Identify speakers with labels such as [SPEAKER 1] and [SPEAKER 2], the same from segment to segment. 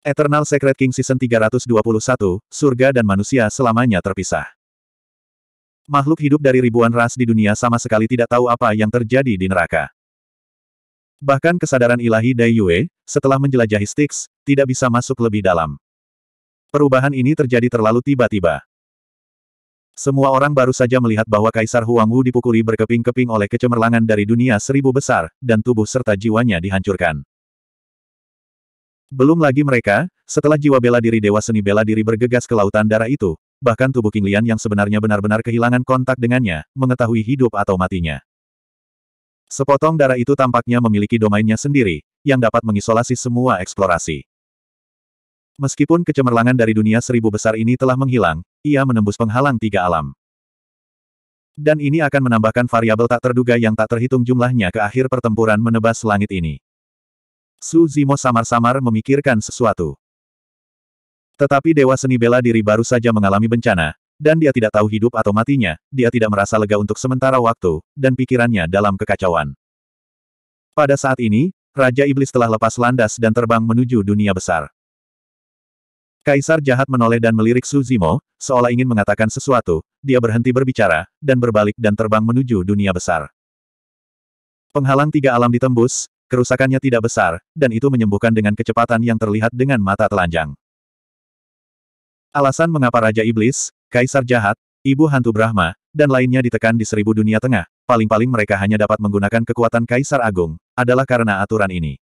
[SPEAKER 1] Eternal Secret King Season 321, Surga dan Manusia Selamanya Terpisah. Makhluk hidup dari ribuan ras di dunia sama sekali tidak tahu apa yang terjadi di neraka. Bahkan kesadaran ilahi Dai Yue, setelah menjelajahi Styx, tidak bisa masuk lebih dalam. Perubahan ini terjadi terlalu tiba-tiba. Semua orang baru saja melihat bahwa Kaisar Huangwu dipukuli berkeping-keping oleh kecemerlangan dari dunia seribu besar, dan tubuh serta jiwanya dihancurkan. Belum lagi mereka, setelah jiwa bela diri Dewa Seni Bela Diri bergegas ke lautan darah itu, bahkan tubuh King Lian yang sebenarnya benar-benar kehilangan kontak dengannya, mengetahui hidup atau matinya. Sepotong darah itu tampaknya memiliki domainnya sendiri, yang dapat mengisolasi semua eksplorasi. Meskipun kecemerlangan dari dunia seribu besar ini telah menghilang, ia menembus penghalang tiga alam. Dan ini akan menambahkan variabel tak terduga yang tak terhitung jumlahnya ke akhir pertempuran menebas langit ini. Su Zimo samar-samar memikirkan sesuatu. Tetapi Dewa Seni Bela Diri baru saja mengalami bencana, dan dia tidak tahu hidup atau matinya, dia tidak merasa lega untuk sementara waktu, dan pikirannya dalam kekacauan. Pada saat ini, Raja Iblis telah lepas landas dan terbang menuju dunia besar. Kaisar jahat menoleh dan melirik Su Zimo, seolah ingin mengatakan sesuatu, dia berhenti berbicara, dan berbalik dan terbang menuju dunia besar. Penghalang tiga alam ditembus, Kerusakannya tidak besar, dan itu menyembuhkan dengan kecepatan yang terlihat dengan mata telanjang. Alasan mengapa Raja Iblis, Kaisar Jahat, Ibu Hantu Brahma, dan lainnya ditekan di seribu dunia tengah, paling-paling mereka hanya dapat menggunakan kekuatan Kaisar Agung, adalah karena aturan ini.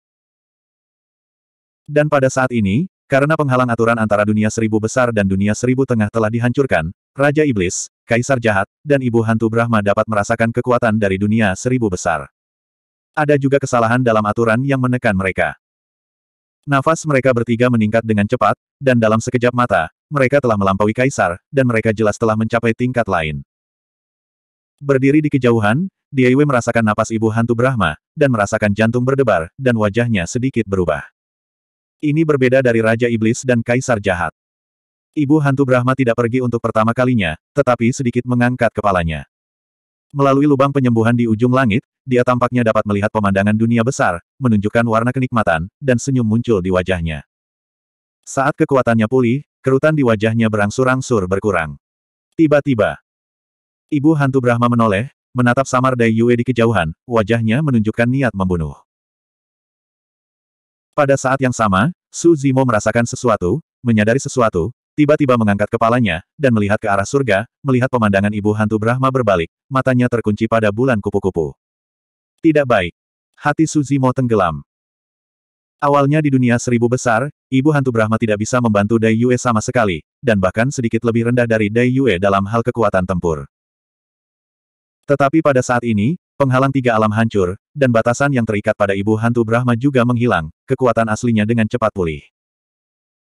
[SPEAKER 1] Dan pada saat ini, karena penghalang aturan antara dunia seribu besar dan dunia seribu tengah telah dihancurkan, Raja Iblis, Kaisar Jahat, dan Ibu Hantu Brahma dapat merasakan kekuatan dari dunia seribu besar. Ada juga kesalahan dalam aturan yang menekan mereka. Nafas mereka bertiga meningkat dengan cepat, dan dalam sekejap mata, mereka telah melampaui kaisar, dan mereka jelas telah mencapai tingkat lain. Berdiri di kejauhan, Diaiwe merasakan napas ibu hantu Brahma, dan merasakan jantung berdebar, dan wajahnya sedikit berubah. Ini berbeda dari Raja Iblis dan Kaisar Jahat. Ibu hantu Brahma tidak pergi untuk pertama kalinya, tetapi sedikit mengangkat kepalanya. Melalui lubang penyembuhan di ujung langit, dia tampaknya dapat melihat pemandangan dunia besar, menunjukkan warna kenikmatan, dan senyum muncul di wajahnya. Saat kekuatannya pulih, kerutan di wajahnya berangsur-angsur berkurang. Tiba-tiba, Ibu Hantu Brahma menoleh, menatap samar Dai Yue di kejauhan, wajahnya menunjukkan niat membunuh. Pada saat yang sama, Su Zimo merasakan sesuatu, menyadari sesuatu, tiba-tiba mengangkat kepalanya, dan melihat ke arah surga, melihat pemandangan ibu hantu Brahma berbalik, matanya terkunci pada bulan kupu-kupu. Tidak baik. Hati Suzimo tenggelam. Awalnya di dunia seribu besar, ibu hantu Brahma tidak bisa membantu Dai Yue sama sekali, dan bahkan sedikit lebih rendah dari Dai Yue dalam hal kekuatan tempur. Tetapi pada saat ini, penghalang tiga alam hancur, dan batasan yang terikat pada ibu hantu Brahma juga menghilang, kekuatan aslinya dengan cepat pulih.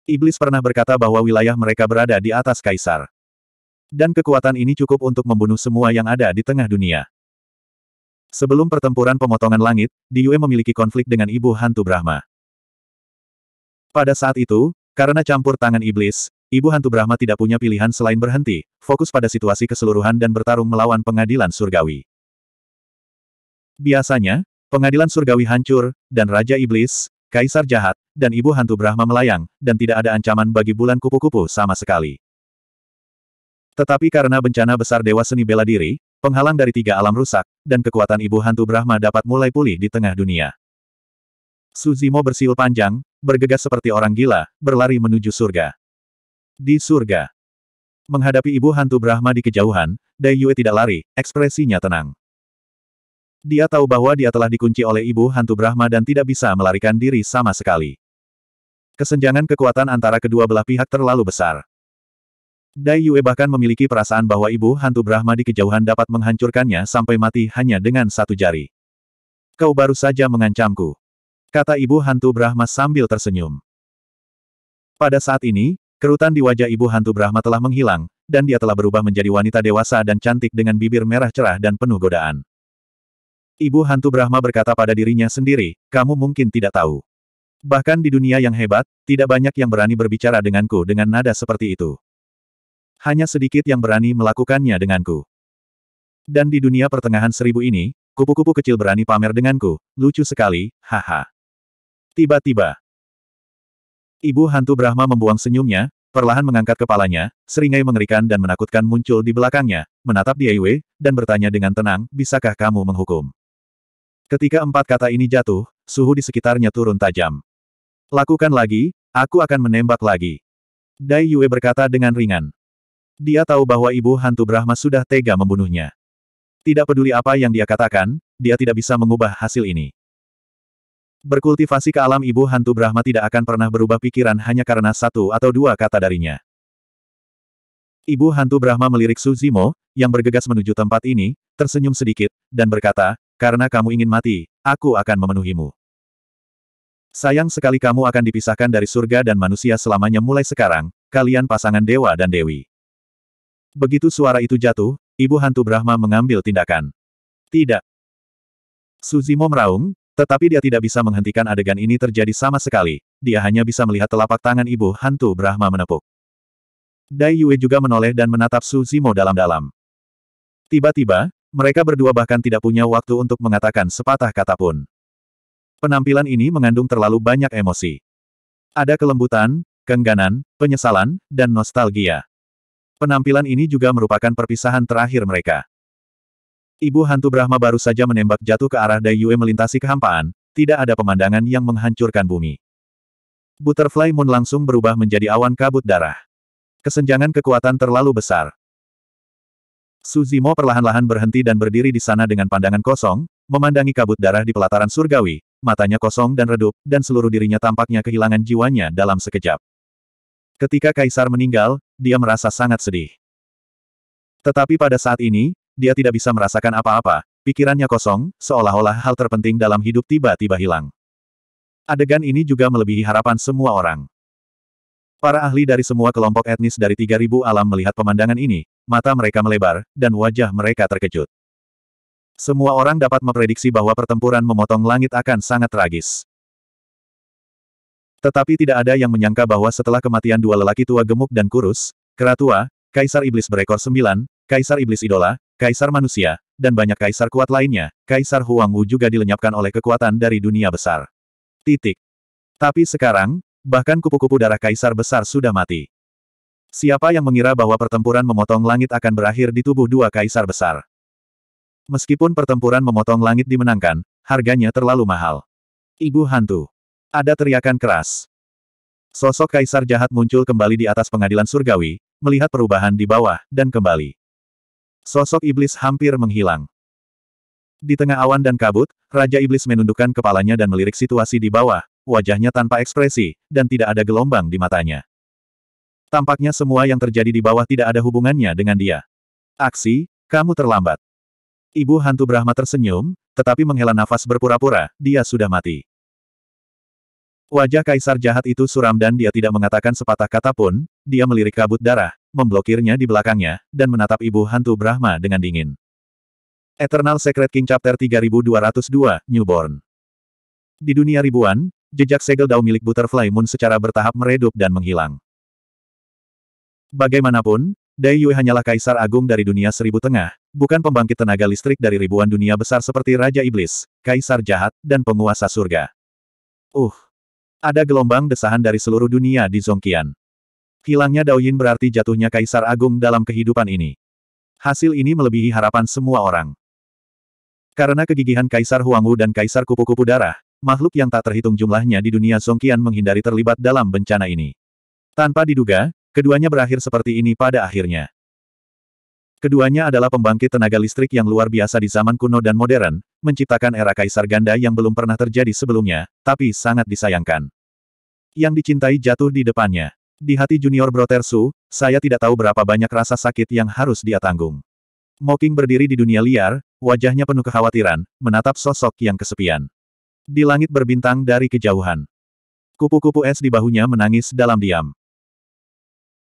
[SPEAKER 1] Iblis pernah berkata bahwa wilayah mereka berada di atas kaisar. Dan kekuatan ini cukup untuk membunuh semua yang ada di tengah dunia. Sebelum pertempuran pemotongan langit, Diyue memiliki konflik dengan ibu hantu Brahma. Pada saat itu, karena campur tangan iblis, ibu hantu Brahma tidak punya pilihan selain berhenti, fokus pada situasi keseluruhan dan bertarung melawan pengadilan surgawi. Biasanya, pengadilan surgawi hancur, dan Raja Iblis, Kaisar jahat, dan ibu hantu Brahma melayang, dan tidak ada ancaman bagi bulan kupu-kupu sama sekali. Tetapi karena bencana besar Dewa Seni Bela Diri, penghalang dari tiga alam rusak, dan kekuatan ibu hantu Brahma dapat mulai pulih di tengah dunia. Suzimo bersiul panjang, bergegas seperti orang gila, berlari menuju surga. Di surga. Menghadapi ibu hantu Brahma di kejauhan, Dai Yue tidak lari, ekspresinya tenang. Dia tahu bahwa dia telah dikunci oleh ibu hantu Brahma dan tidak bisa melarikan diri sama sekali. Kesenjangan kekuatan antara kedua belah pihak terlalu besar. Dai Yue bahkan memiliki perasaan bahwa ibu hantu Brahma di kejauhan dapat menghancurkannya sampai mati hanya dengan satu jari. Kau baru saja mengancamku. Kata ibu hantu Brahma sambil tersenyum. Pada saat ini, kerutan di wajah ibu hantu Brahma telah menghilang, dan dia telah berubah menjadi wanita dewasa dan cantik dengan bibir merah cerah dan penuh godaan. Ibu hantu Brahma berkata pada dirinya sendiri, kamu mungkin tidak tahu. Bahkan di dunia yang hebat, tidak banyak yang berani berbicara denganku dengan nada seperti itu. Hanya sedikit yang berani melakukannya denganku. Dan di dunia pertengahan seribu ini, kupu-kupu kecil berani pamer denganku, lucu sekali, haha. Tiba-tiba, Ibu hantu Brahma membuang senyumnya, perlahan mengangkat kepalanya, seringai mengerikan dan menakutkan muncul di belakangnya, menatap di Ewe, dan bertanya dengan tenang, bisakah kamu menghukum? Ketika empat kata ini jatuh, suhu di sekitarnya turun tajam. Lakukan lagi, aku akan menembak lagi. Dai Yue berkata dengan ringan. Dia tahu bahwa ibu hantu Brahma sudah tega membunuhnya. Tidak peduli apa yang dia katakan, dia tidak bisa mengubah hasil ini. Berkultivasi ke alam ibu hantu Brahma tidak akan pernah berubah pikiran hanya karena satu atau dua kata darinya. Ibu hantu Brahma melirik Suzimo, yang bergegas menuju tempat ini, tersenyum sedikit, dan berkata, karena kamu ingin mati, aku akan memenuhimu. Sayang sekali kamu akan dipisahkan dari surga dan manusia selamanya mulai sekarang, kalian pasangan dewa dan dewi. Begitu suara itu jatuh, ibu hantu Brahma mengambil tindakan. Tidak. Suzimo meraung, tetapi dia tidak bisa menghentikan adegan ini terjadi sama sekali, dia hanya bisa melihat telapak tangan ibu hantu Brahma menepuk. Dai Yue juga menoleh dan menatap Suzimo dalam-dalam. Tiba-tiba, mereka berdua bahkan tidak punya waktu untuk mengatakan sepatah kata pun. Penampilan ini mengandung terlalu banyak emosi. Ada kelembutan, kengganan, penyesalan, dan nostalgia. Penampilan ini juga merupakan perpisahan terakhir mereka. Ibu hantu Brahma baru saja menembak jatuh ke arah Dayue melintasi kehampaan, tidak ada pemandangan yang menghancurkan bumi. Butterfly Moon langsung berubah menjadi awan kabut darah. Kesenjangan kekuatan terlalu besar. Suzimo perlahan-lahan berhenti dan berdiri di sana dengan pandangan kosong, memandangi kabut darah di pelataran surgawi, matanya kosong dan redup, dan seluruh dirinya tampaknya kehilangan jiwanya dalam sekejap. Ketika Kaisar meninggal, dia merasa sangat sedih. Tetapi pada saat ini, dia tidak bisa merasakan apa-apa, pikirannya kosong, seolah-olah hal terpenting dalam hidup tiba-tiba hilang. Adegan ini juga melebihi harapan semua orang. Para ahli dari semua kelompok etnis dari 3000 alam melihat pemandangan ini, mata mereka melebar, dan wajah mereka terkejut. Semua orang dapat memprediksi bahwa pertempuran memotong langit akan sangat tragis. Tetapi tidak ada yang menyangka bahwa setelah kematian dua lelaki tua gemuk dan kurus, keratua, kaisar iblis berekor sembilan, kaisar iblis idola, kaisar manusia, dan banyak kaisar kuat lainnya, kaisar Huang Wu juga dilenyapkan oleh kekuatan dari dunia besar. Titik. Tapi sekarang, bahkan kupu-kupu darah kaisar besar sudah mati. Siapa yang mengira bahwa pertempuran memotong langit akan berakhir di tubuh dua kaisar besar? Meskipun pertempuran memotong langit dimenangkan, harganya terlalu mahal. Ibu hantu. Ada teriakan keras. Sosok kaisar jahat muncul kembali di atas pengadilan surgawi, melihat perubahan di bawah, dan kembali. Sosok iblis hampir menghilang. Di tengah awan dan kabut, Raja Iblis menundukkan kepalanya dan melirik situasi di bawah, wajahnya tanpa ekspresi, dan tidak ada gelombang di matanya. Tampaknya semua yang terjadi di bawah tidak ada hubungannya dengan dia. Aksi, kamu terlambat. Ibu hantu Brahma tersenyum, tetapi menghela nafas berpura-pura, dia sudah mati. Wajah kaisar jahat itu suram dan dia tidak mengatakan sepatah kata pun, dia melirik kabut darah, memblokirnya di belakangnya, dan menatap ibu hantu Brahma dengan dingin. Eternal Secret King Chapter 3202, Newborn Di dunia ribuan, jejak segel dao milik Butterfly Moon secara bertahap meredup dan menghilang. Bagaimanapun, Dai Yue hanyalah kaisar agung dari dunia seribu tengah, bukan pembangkit tenaga listrik dari ribuan dunia besar seperti Raja Iblis, kaisar jahat, dan penguasa surga. Uh! Ada gelombang desahan dari seluruh dunia di Zongkian. Hilangnya Dao Daoyin berarti jatuhnya kaisar agung dalam kehidupan ini. Hasil ini melebihi harapan semua orang. Karena kegigihan Kaisar Huangwu dan Kaisar Kupu-Kupu Darah, makhluk yang tak terhitung jumlahnya di dunia Zongkian menghindari terlibat dalam bencana ini. Tanpa diduga, Keduanya berakhir seperti ini pada akhirnya. Keduanya adalah pembangkit tenaga listrik yang luar biasa di zaman kuno dan modern, menciptakan era kaisar ganda yang belum pernah terjadi sebelumnya, tapi sangat disayangkan. Yang dicintai jatuh di depannya. Di hati junior Brotersu, saya tidak tahu berapa banyak rasa sakit yang harus dia tanggung. Moking berdiri di dunia liar, wajahnya penuh kekhawatiran, menatap sosok yang kesepian. Di langit berbintang dari kejauhan. Kupu-kupu es di bahunya menangis dalam diam.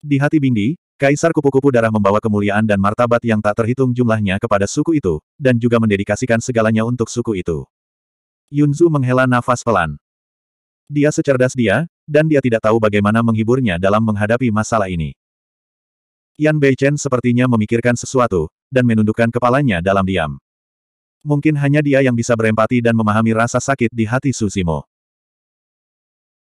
[SPEAKER 1] Di hati Bingdi, Kaisar Kupu-Kupu Darah membawa kemuliaan dan martabat yang tak terhitung jumlahnya kepada suku itu, dan juga mendedikasikan segalanya untuk suku itu. Yunzu menghela nafas pelan. Dia secerdas dia, dan dia tidak tahu bagaimana menghiburnya dalam menghadapi masalah ini. Yan Beichen sepertinya memikirkan sesuatu, dan menundukkan kepalanya dalam diam. Mungkin hanya dia yang bisa berempati dan memahami rasa sakit di hati Su Zimo.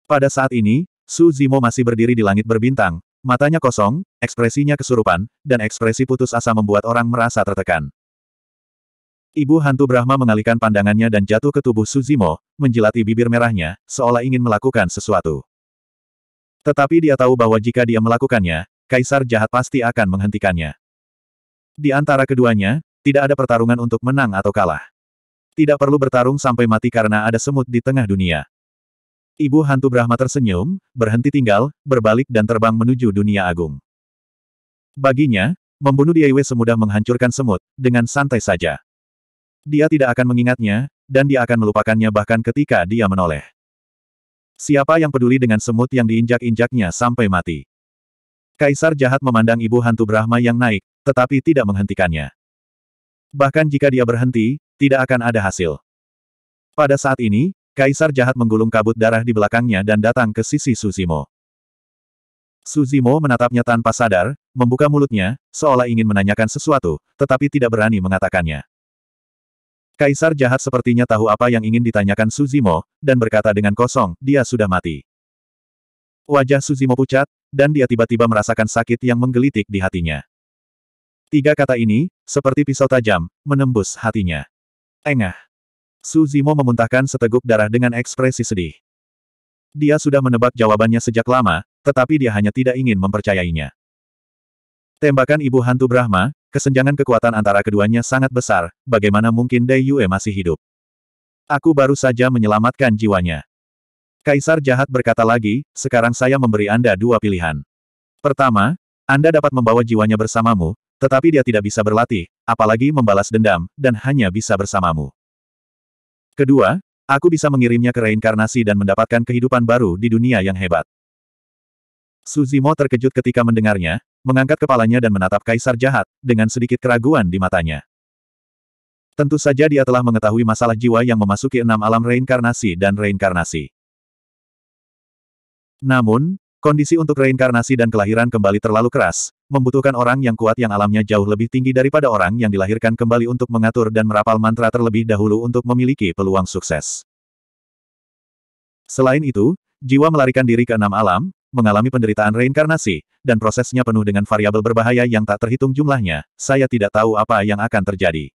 [SPEAKER 1] Pada saat ini, Su Zimo masih berdiri di langit berbintang, Matanya kosong, ekspresinya kesurupan, dan ekspresi putus asa membuat orang merasa tertekan. Ibu hantu Brahma mengalihkan pandangannya dan jatuh ke tubuh Suzimo, menjilati bibir merahnya, seolah ingin melakukan sesuatu. Tetapi dia tahu bahwa jika dia melakukannya, kaisar jahat pasti akan menghentikannya. Di antara keduanya, tidak ada pertarungan untuk menang atau kalah. Tidak perlu bertarung sampai mati karena ada semut di tengah dunia. Ibu hantu Brahma tersenyum, berhenti tinggal, berbalik dan terbang menuju dunia agung. Baginya, membunuh Diewe semudah menghancurkan semut, dengan santai saja. Dia tidak akan mengingatnya, dan dia akan melupakannya bahkan ketika dia menoleh. Siapa yang peduli dengan semut yang diinjak-injaknya sampai mati? Kaisar jahat memandang ibu hantu Brahma yang naik, tetapi tidak menghentikannya. Bahkan jika dia berhenti, tidak akan ada hasil. Pada saat ini, Kaisar jahat menggulung kabut darah di belakangnya dan datang ke sisi Suzimo. Suzimo menatapnya tanpa sadar, membuka mulutnya, seolah ingin menanyakan sesuatu, tetapi tidak berani mengatakannya. Kaisar jahat sepertinya tahu apa yang ingin ditanyakan Suzimo, dan berkata dengan kosong, dia sudah mati. Wajah Suzimo pucat, dan dia tiba-tiba merasakan sakit yang menggelitik di hatinya. Tiga kata ini, seperti pisau tajam, menembus hatinya. Engah. Su Zimo memuntahkan seteguk darah dengan ekspresi sedih. Dia sudah menebak jawabannya sejak lama, tetapi dia hanya tidak ingin mempercayainya. Tembakan ibu hantu Brahma, kesenjangan kekuatan antara keduanya sangat besar, bagaimana mungkin Dai Yue masih hidup? Aku baru saja menyelamatkan jiwanya. Kaisar jahat berkata lagi, sekarang saya memberi Anda dua pilihan. Pertama, Anda dapat membawa jiwanya bersamamu, tetapi dia tidak bisa berlatih, apalagi membalas dendam, dan hanya bisa bersamamu. Kedua, aku bisa mengirimnya ke reinkarnasi dan mendapatkan kehidupan baru di dunia yang hebat. Suzimo terkejut ketika mendengarnya, mengangkat kepalanya dan menatap kaisar jahat, dengan sedikit keraguan di matanya. Tentu saja dia telah mengetahui masalah jiwa yang memasuki enam alam reinkarnasi dan reinkarnasi. Namun, Kondisi untuk reinkarnasi dan kelahiran kembali terlalu keras, membutuhkan orang yang kuat yang alamnya jauh lebih tinggi daripada orang yang dilahirkan kembali untuk mengatur dan merapal mantra terlebih dahulu untuk memiliki peluang sukses. Selain itu, jiwa melarikan diri ke enam alam, mengalami penderitaan reinkarnasi, dan prosesnya penuh dengan variabel berbahaya yang tak terhitung jumlahnya, saya tidak tahu apa yang akan terjadi.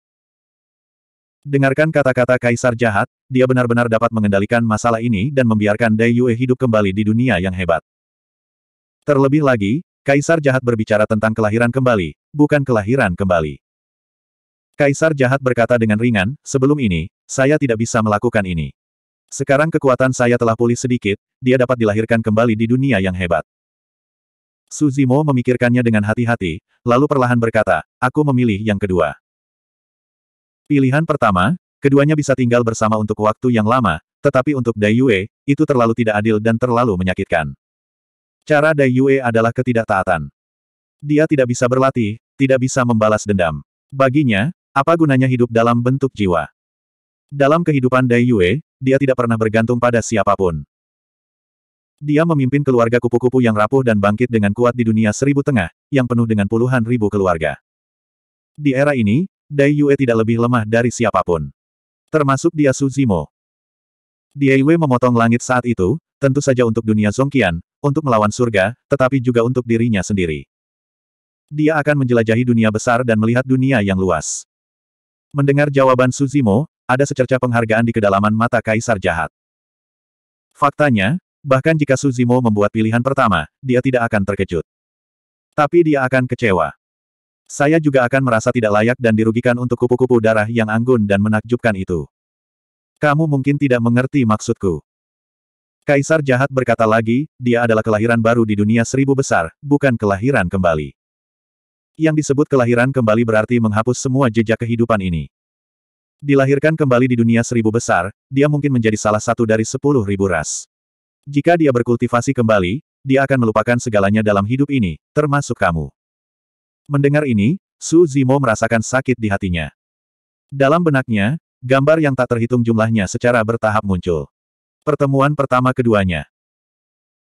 [SPEAKER 1] Dengarkan kata-kata Kaisar Jahat, dia benar-benar dapat mengendalikan masalah ini dan membiarkan Dai Yue hidup kembali di dunia yang hebat. Terlebih lagi, Kaisar Jahat berbicara tentang kelahiran kembali, bukan kelahiran kembali. Kaisar Jahat berkata dengan ringan, sebelum ini, saya tidak bisa melakukan ini. Sekarang kekuatan saya telah pulih sedikit, dia dapat dilahirkan kembali di dunia yang hebat. Suzimo memikirkannya dengan hati-hati, lalu perlahan berkata, aku memilih yang kedua. Pilihan pertama, keduanya bisa tinggal bersama untuk waktu yang lama, tetapi untuk Dai Yue, itu terlalu tidak adil dan terlalu menyakitkan. Cara Dai Yue adalah ketidaktaatan. Dia tidak bisa berlatih, tidak bisa membalas dendam. Baginya, apa gunanya hidup dalam bentuk jiwa? Dalam kehidupan Dai Yue, dia tidak pernah bergantung pada siapapun. Dia memimpin keluarga kupu-kupu yang rapuh dan bangkit dengan kuat di dunia seribu tengah, yang penuh dengan puluhan ribu keluarga. Di era ini, Dai Yue tidak lebih lemah dari siapapun. Termasuk dia Suzimo. Dai Yue memotong langit saat itu, tentu saja untuk dunia Zongqian, untuk melawan surga, tetapi juga untuk dirinya sendiri. Dia akan menjelajahi dunia besar dan melihat dunia yang luas. Mendengar jawaban Suzimo, ada secerca penghargaan di kedalaman mata kaisar jahat. Faktanya, bahkan jika Suzimo membuat pilihan pertama, dia tidak akan terkejut. Tapi dia akan kecewa. Saya juga akan merasa tidak layak dan dirugikan untuk kupu-kupu darah yang anggun dan menakjubkan itu. Kamu mungkin tidak mengerti maksudku. Kaisar jahat berkata lagi, dia adalah kelahiran baru di dunia seribu besar, bukan kelahiran kembali. Yang disebut kelahiran kembali berarti menghapus semua jejak kehidupan ini. Dilahirkan kembali di dunia seribu besar, dia mungkin menjadi salah satu dari sepuluh ribu ras. Jika dia berkultivasi kembali, dia akan melupakan segalanya dalam hidup ini, termasuk kamu. Mendengar ini, Su Zimo merasakan sakit di hatinya. Dalam benaknya, gambar yang tak terhitung jumlahnya secara bertahap muncul. Pertemuan pertama keduanya.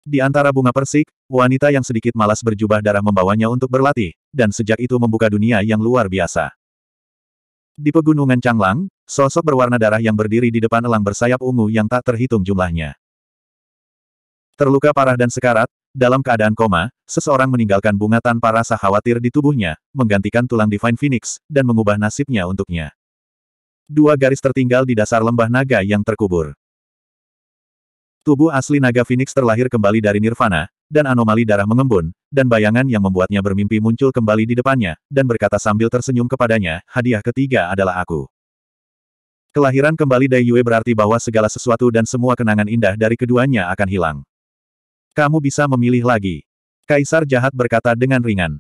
[SPEAKER 1] Di antara bunga persik, wanita yang sedikit malas berjubah darah membawanya untuk berlatih, dan sejak itu membuka dunia yang luar biasa. Di pegunungan Changlang, sosok berwarna darah yang berdiri di depan elang bersayap ungu yang tak terhitung jumlahnya. Terluka parah dan sekarat, dalam keadaan koma, seseorang meninggalkan bunga tanpa rasa khawatir di tubuhnya, menggantikan tulang Divine Phoenix, dan mengubah nasibnya untuknya. Dua garis tertinggal di dasar lembah naga yang terkubur. Tubuh asli naga Phoenix terlahir kembali dari nirvana, dan anomali darah mengembun, dan bayangan yang membuatnya bermimpi muncul kembali di depannya, dan berkata sambil tersenyum kepadanya, hadiah ketiga adalah aku. Kelahiran kembali Dai Yue berarti bahwa segala sesuatu dan semua kenangan indah dari keduanya akan hilang. Kamu bisa memilih lagi. Kaisar jahat berkata dengan ringan.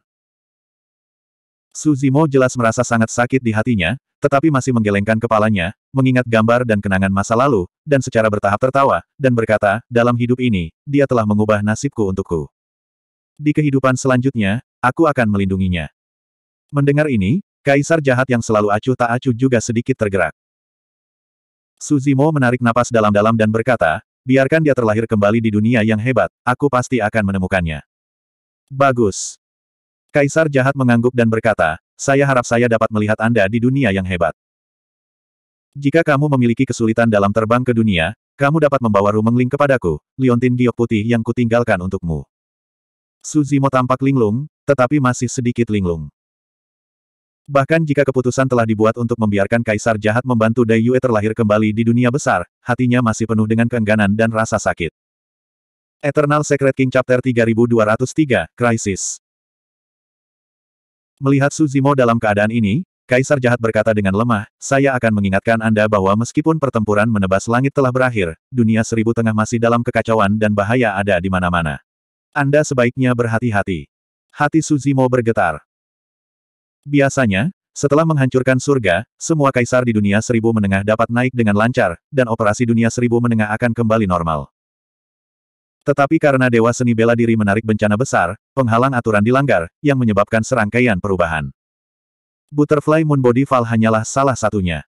[SPEAKER 1] Suzimo jelas merasa sangat sakit di hatinya, tetapi masih menggelengkan kepalanya, mengingat gambar dan kenangan masa lalu, dan secara bertahap tertawa, dan berkata, dalam hidup ini, dia telah mengubah nasibku untukku. Di kehidupan selanjutnya, aku akan melindunginya. Mendengar ini, Kaisar jahat yang selalu acuh tak acuh juga sedikit tergerak. Suzimo menarik napas dalam-dalam dan berkata, biarkan dia terlahir kembali di dunia yang hebat, aku pasti akan menemukannya. Bagus. Kaisar jahat mengangguk dan berkata, saya harap saya dapat melihat Anda di dunia yang hebat. Jika kamu memiliki kesulitan dalam terbang ke dunia, kamu dapat membawa Rumengling kepadaku, liontin giok putih yang kutinggalkan untukmu. Suzimo tampak linglung, tetapi masih sedikit linglung. Bahkan jika keputusan telah dibuat untuk membiarkan kaisar jahat membantu Dai Yue terlahir kembali di dunia besar, hatinya masih penuh dengan keengganan dan rasa sakit. Eternal Secret King Chapter 3203, Crisis Melihat Suzimo dalam keadaan ini, Kaisar Jahat berkata dengan lemah, saya akan mengingatkan Anda bahwa meskipun pertempuran menebas langit telah berakhir, dunia seribu tengah masih dalam kekacauan dan bahaya ada di mana-mana. Anda sebaiknya berhati-hati. Hati Suzimo bergetar. Biasanya, setelah menghancurkan surga, semua kaisar di dunia seribu menengah dapat naik dengan lancar, dan operasi dunia seribu menengah akan kembali normal. Tetapi karena Dewa Seni Bela Diri menarik bencana besar, penghalang aturan dilanggar, yang menyebabkan serangkaian perubahan. Butterfly Moon Body Fall hanyalah salah satunya.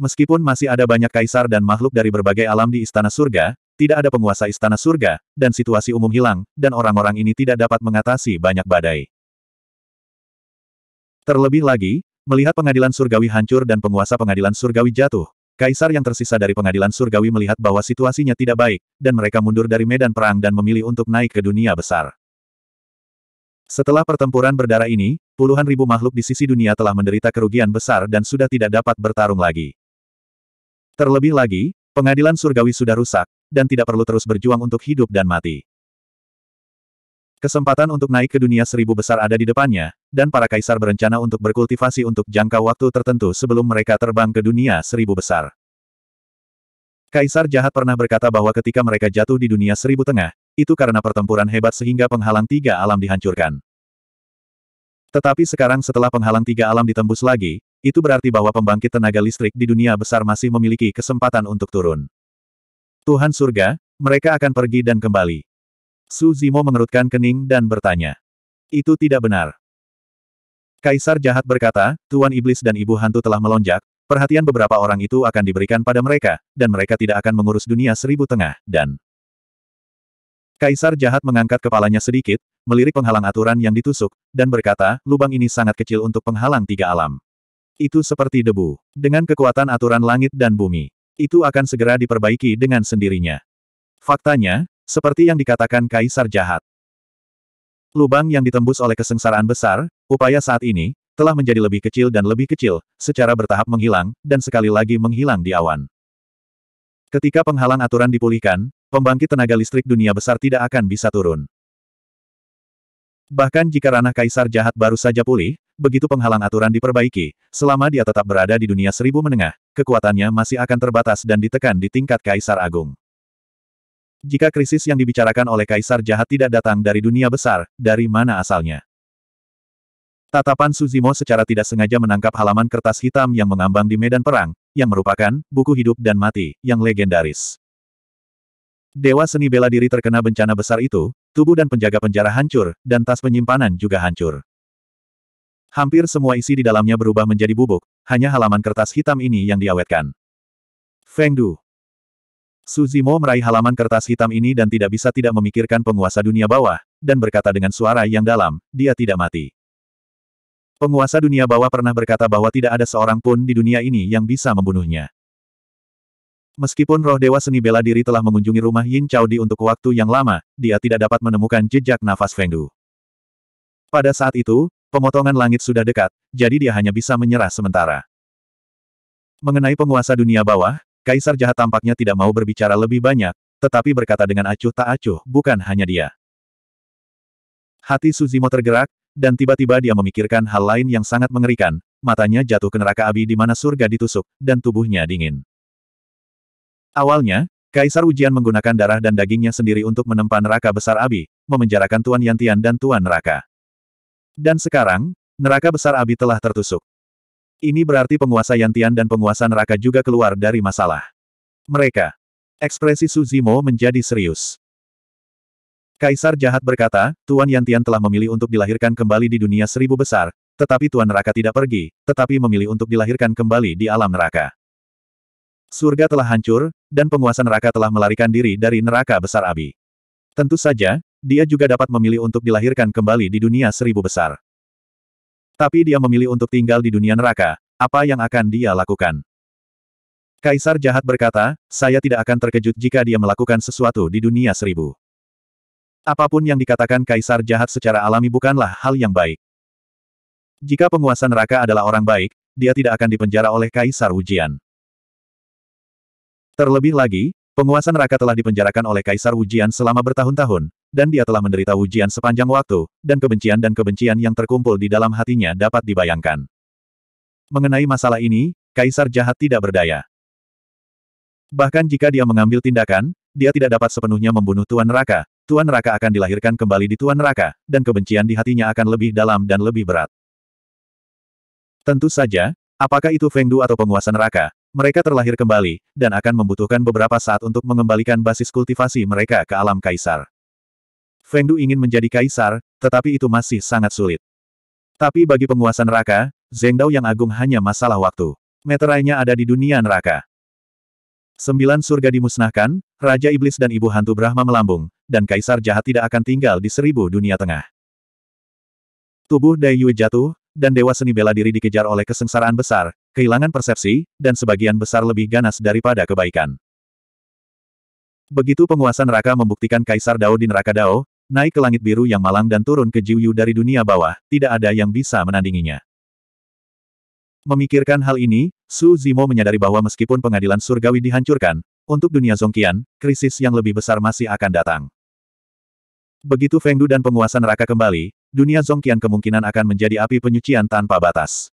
[SPEAKER 1] Meskipun masih ada banyak kaisar dan makhluk dari berbagai alam di Istana Surga, tidak ada penguasa Istana Surga, dan situasi umum hilang, dan orang-orang ini tidak dapat mengatasi banyak badai. Terlebih lagi, melihat pengadilan surgawi hancur dan penguasa pengadilan surgawi jatuh, Kaisar yang tersisa dari pengadilan surgawi melihat bahwa situasinya tidak baik, dan mereka mundur dari medan perang dan memilih untuk naik ke dunia besar. Setelah pertempuran berdarah ini, puluhan ribu makhluk di sisi dunia telah menderita kerugian besar dan sudah tidak dapat bertarung lagi. Terlebih lagi, pengadilan surgawi sudah rusak, dan tidak perlu terus berjuang untuk hidup dan mati. Kesempatan untuk naik ke dunia seribu besar ada di depannya, dan para kaisar berencana untuk berkultivasi untuk jangka waktu tertentu sebelum mereka terbang ke dunia seribu besar. Kaisar jahat pernah berkata bahwa ketika mereka jatuh di dunia seribu tengah, itu karena pertempuran hebat sehingga penghalang tiga alam dihancurkan. Tetapi sekarang setelah penghalang tiga alam ditembus lagi, itu berarti bahwa pembangkit tenaga listrik di dunia besar masih memiliki kesempatan untuk turun. Tuhan surga, mereka akan pergi dan kembali. Su Zimo mengerutkan kening dan bertanya. Itu tidak benar. Kaisar jahat berkata, Tuan Iblis dan Ibu Hantu telah melonjak, perhatian beberapa orang itu akan diberikan pada mereka, dan mereka tidak akan mengurus dunia seribu tengah, dan... Kaisar jahat mengangkat kepalanya sedikit, melirik penghalang aturan yang ditusuk, dan berkata, lubang ini sangat kecil untuk penghalang tiga alam. Itu seperti debu. Dengan kekuatan aturan langit dan bumi, itu akan segera diperbaiki dengan sendirinya. Faktanya, seperti yang dikatakan Kaisar Jahat. Lubang yang ditembus oleh kesengsaraan besar, upaya saat ini, telah menjadi lebih kecil dan lebih kecil, secara bertahap menghilang, dan sekali lagi menghilang di awan. Ketika penghalang aturan dipulihkan, pembangkit tenaga listrik dunia besar tidak akan bisa turun. Bahkan jika ranah kaisar jahat baru saja pulih, begitu penghalang aturan diperbaiki, selama dia tetap berada di dunia seribu menengah, kekuatannya masih akan terbatas dan ditekan di tingkat kaisar agung. Jika krisis yang dibicarakan oleh kaisar jahat tidak datang dari dunia besar, dari mana asalnya? Tatapan Suzimo secara tidak sengaja menangkap halaman kertas hitam yang mengambang di medan perang, yang merupakan buku hidup dan mati yang legendaris. Dewa seni bela diri terkena bencana besar itu, tubuh dan penjaga penjara hancur, dan tas penyimpanan juga hancur. Hampir semua isi di dalamnya berubah menjadi bubuk, hanya halaman kertas hitam ini yang diawetkan. Feng Du, Suzimo meraih halaman kertas hitam ini dan tidak bisa tidak memikirkan penguasa dunia bawah, dan berkata dengan suara yang dalam, dia tidak mati. Penguasa dunia bawah pernah berkata bahwa tidak ada seorang pun di dunia ini yang bisa membunuhnya. Meskipun roh dewa seni bela diri telah mengunjungi rumah Yin Chao Di untuk waktu yang lama, dia tidak dapat menemukan jejak nafas Du. Pada saat itu, pemotongan langit sudah dekat, jadi dia hanya bisa menyerah sementara. Mengenai penguasa dunia bawah, Kaisar jahat tampaknya tidak mau berbicara lebih banyak, tetapi berkata dengan acuh tak acuh, bukan hanya dia. Hati Suzimo tergerak, dan tiba-tiba dia memikirkan hal lain yang sangat mengerikan, matanya jatuh ke neraka Abi di mana surga ditusuk, dan tubuhnya dingin. Awalnya, Kaisar Ujian menggunakan darah dan dagingnya sendiri untuk menempa neraka besar Abi, memenjarakan Tuan Yantian dan Tuan Neraka. Dan sekarang, neraka besar Abi telah tertusuk. Ini berarti penguasa Yantian dan penguasa neraka juga keluar dari masalah. Mereka. Ekspresi Suzimo menjadi serius. Kaisar jahat berkata, Tuan Yantian telah memilih untuk dilahirkan kembali di dunia seribu besar, tetapi Tuan neraka tidak pergi, tetapi memilih untuk dilahirkan kembali di alam neraka. Surga telah hancur, dan penguasa neraka telah melarikan diri dari neraka besar Abi. Tentu saja, dia juga dapat memilih untuk dilahirkan kembali di dunia seribu besar. Tapi dia memilih untuk tinggal di dunia neraka, apa yang akan dia lakukan? Kaisar jahat berkata, saya tidak akan terkejut jika dia melakukan sesuatu di dunia seribu. Apapun yang dikatakan kaisar jahat secara alami bukanlah hal yang baik. Jika penguasa neraka adalah orang baik, dia tidak akan dipenjara oleh kaisar ujian. Terlebih lagi, penguasa neraka telah dipenjarakan oleh kaisar ujian selama bertahun-tahun, dan dia telah menderita ujian sepanjang waktu, dan kebencian dan kebencian yang terkumpul di dalam hatinya dapat dibayangkan. Mengenai masalah ini, Kaisar jahat tidak berdaya. Bahkan jika dia mengambil tindakan, dia tidak dapat sepenuhnya membunuh Tuan Raka, Tuan Raka akan dilahirkan kembali di Tuan Raka, dan kebencian di hatinya akan lebih dalam dan lebih berat. Tentu saja, apakah itu Fengdu atau penguasa neraka, mereka terlahir kembali, dan akan membutuhkan beberapa saat untuk mengembalikan basis kultivasi mereka ke alam kaisar. Feng ingin menjadi kaisar, tetapi itu masih sangat sulit. Tapi bagi penguasa neraka, Zeng Dao yang agung hanya masalah waktu. Meterainya ada di dunia neraka. Sembilan surga dimusnahkan, Raja Iblis dan Ibu Hantu Brahma melambung, dan Kaisar Jahat tidak akan tinggal di seribu dunia tengah. Tubuh Dai Yue jatuh, dan Dewa Seni Bela Diri dikejar oleh kesengsaraan besar, kehilangan persepsi, dan sebagian besar lebih ganas daripada kebaikan. Begitu penguasa neraka membuktikan Kaisar Dao di neraka Dao, naik ke langit biru yang malang dan turun ke Jiuyu dari dunia bawah, tidak ada yang bisa menandinginya. Memikirkan hal ini, Su Zimo menyadari bahwa meskipun pengadilan surgawi dihancurkan, untuk dunia Zongqian, krisis yang lebih besar masih akan datang. Begitu Fengdu dan penguasa neraka kembali, dunia Zongqian kemungkinan akan menjadi api penyucian tanpa batas.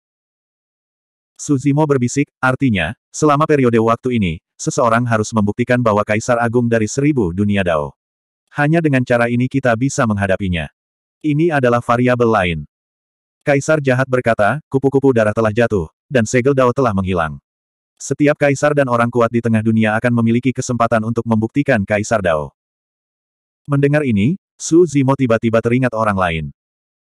[SPEAKER 1] Su Zimo berbisik, artinya, selama periode waktu ini, seseorang harus membuktikan bahwa Kaisar Agung dari seribu dunia Dao hanya dengan cara ini kita bisa menghadapinya. Ini adalah variabel lain. Kaisar jahat berkata, kupu-kupu darah telah jatuh, dan segel dao telah menghilang. Setiap kaisar dan orang kuat di tengah dunia akan memiliki kesempatan untuk membuktikan kaisar dao. Mendengar ini, Su Zimo tiba-tiba teringat orang lain.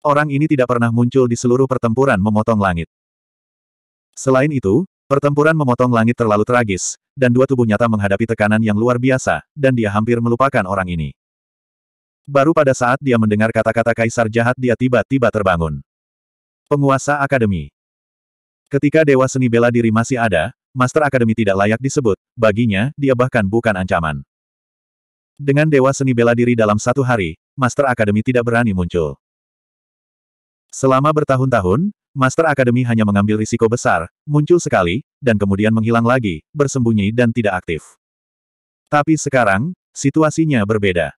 [SPEAKER 1] Orang ini tidak pernah muncul di seluruh pertempuran memotong langit. Selain itu, Pertempuran memotong langit terlalu tragis, dan dua tubuh nyata menghadapi tekanan yang luar biasa, dan dia hampir melupakan orang ini. Baru pada saat dia mendengar kata-kata kaisar jahat dia tiba-tiba terbangun. Penguasa Akademi Ketika Dewa Seni Bela Diri masih ada, Master Akademi tidak layak disebut, baginya, dia bahkan bukan ancaman. Dengan Dewa Seni Bela Diri dalam satu hari, Master Akademi tidak berani muncul. Selama bertahun-tahun, Master Akademi hanya mengambil risiko besar, muncul sekali, dan kemudian menghilang lagi, bersembunyi dan tidak aktif. Tapi sekarang, situasinya berbeda.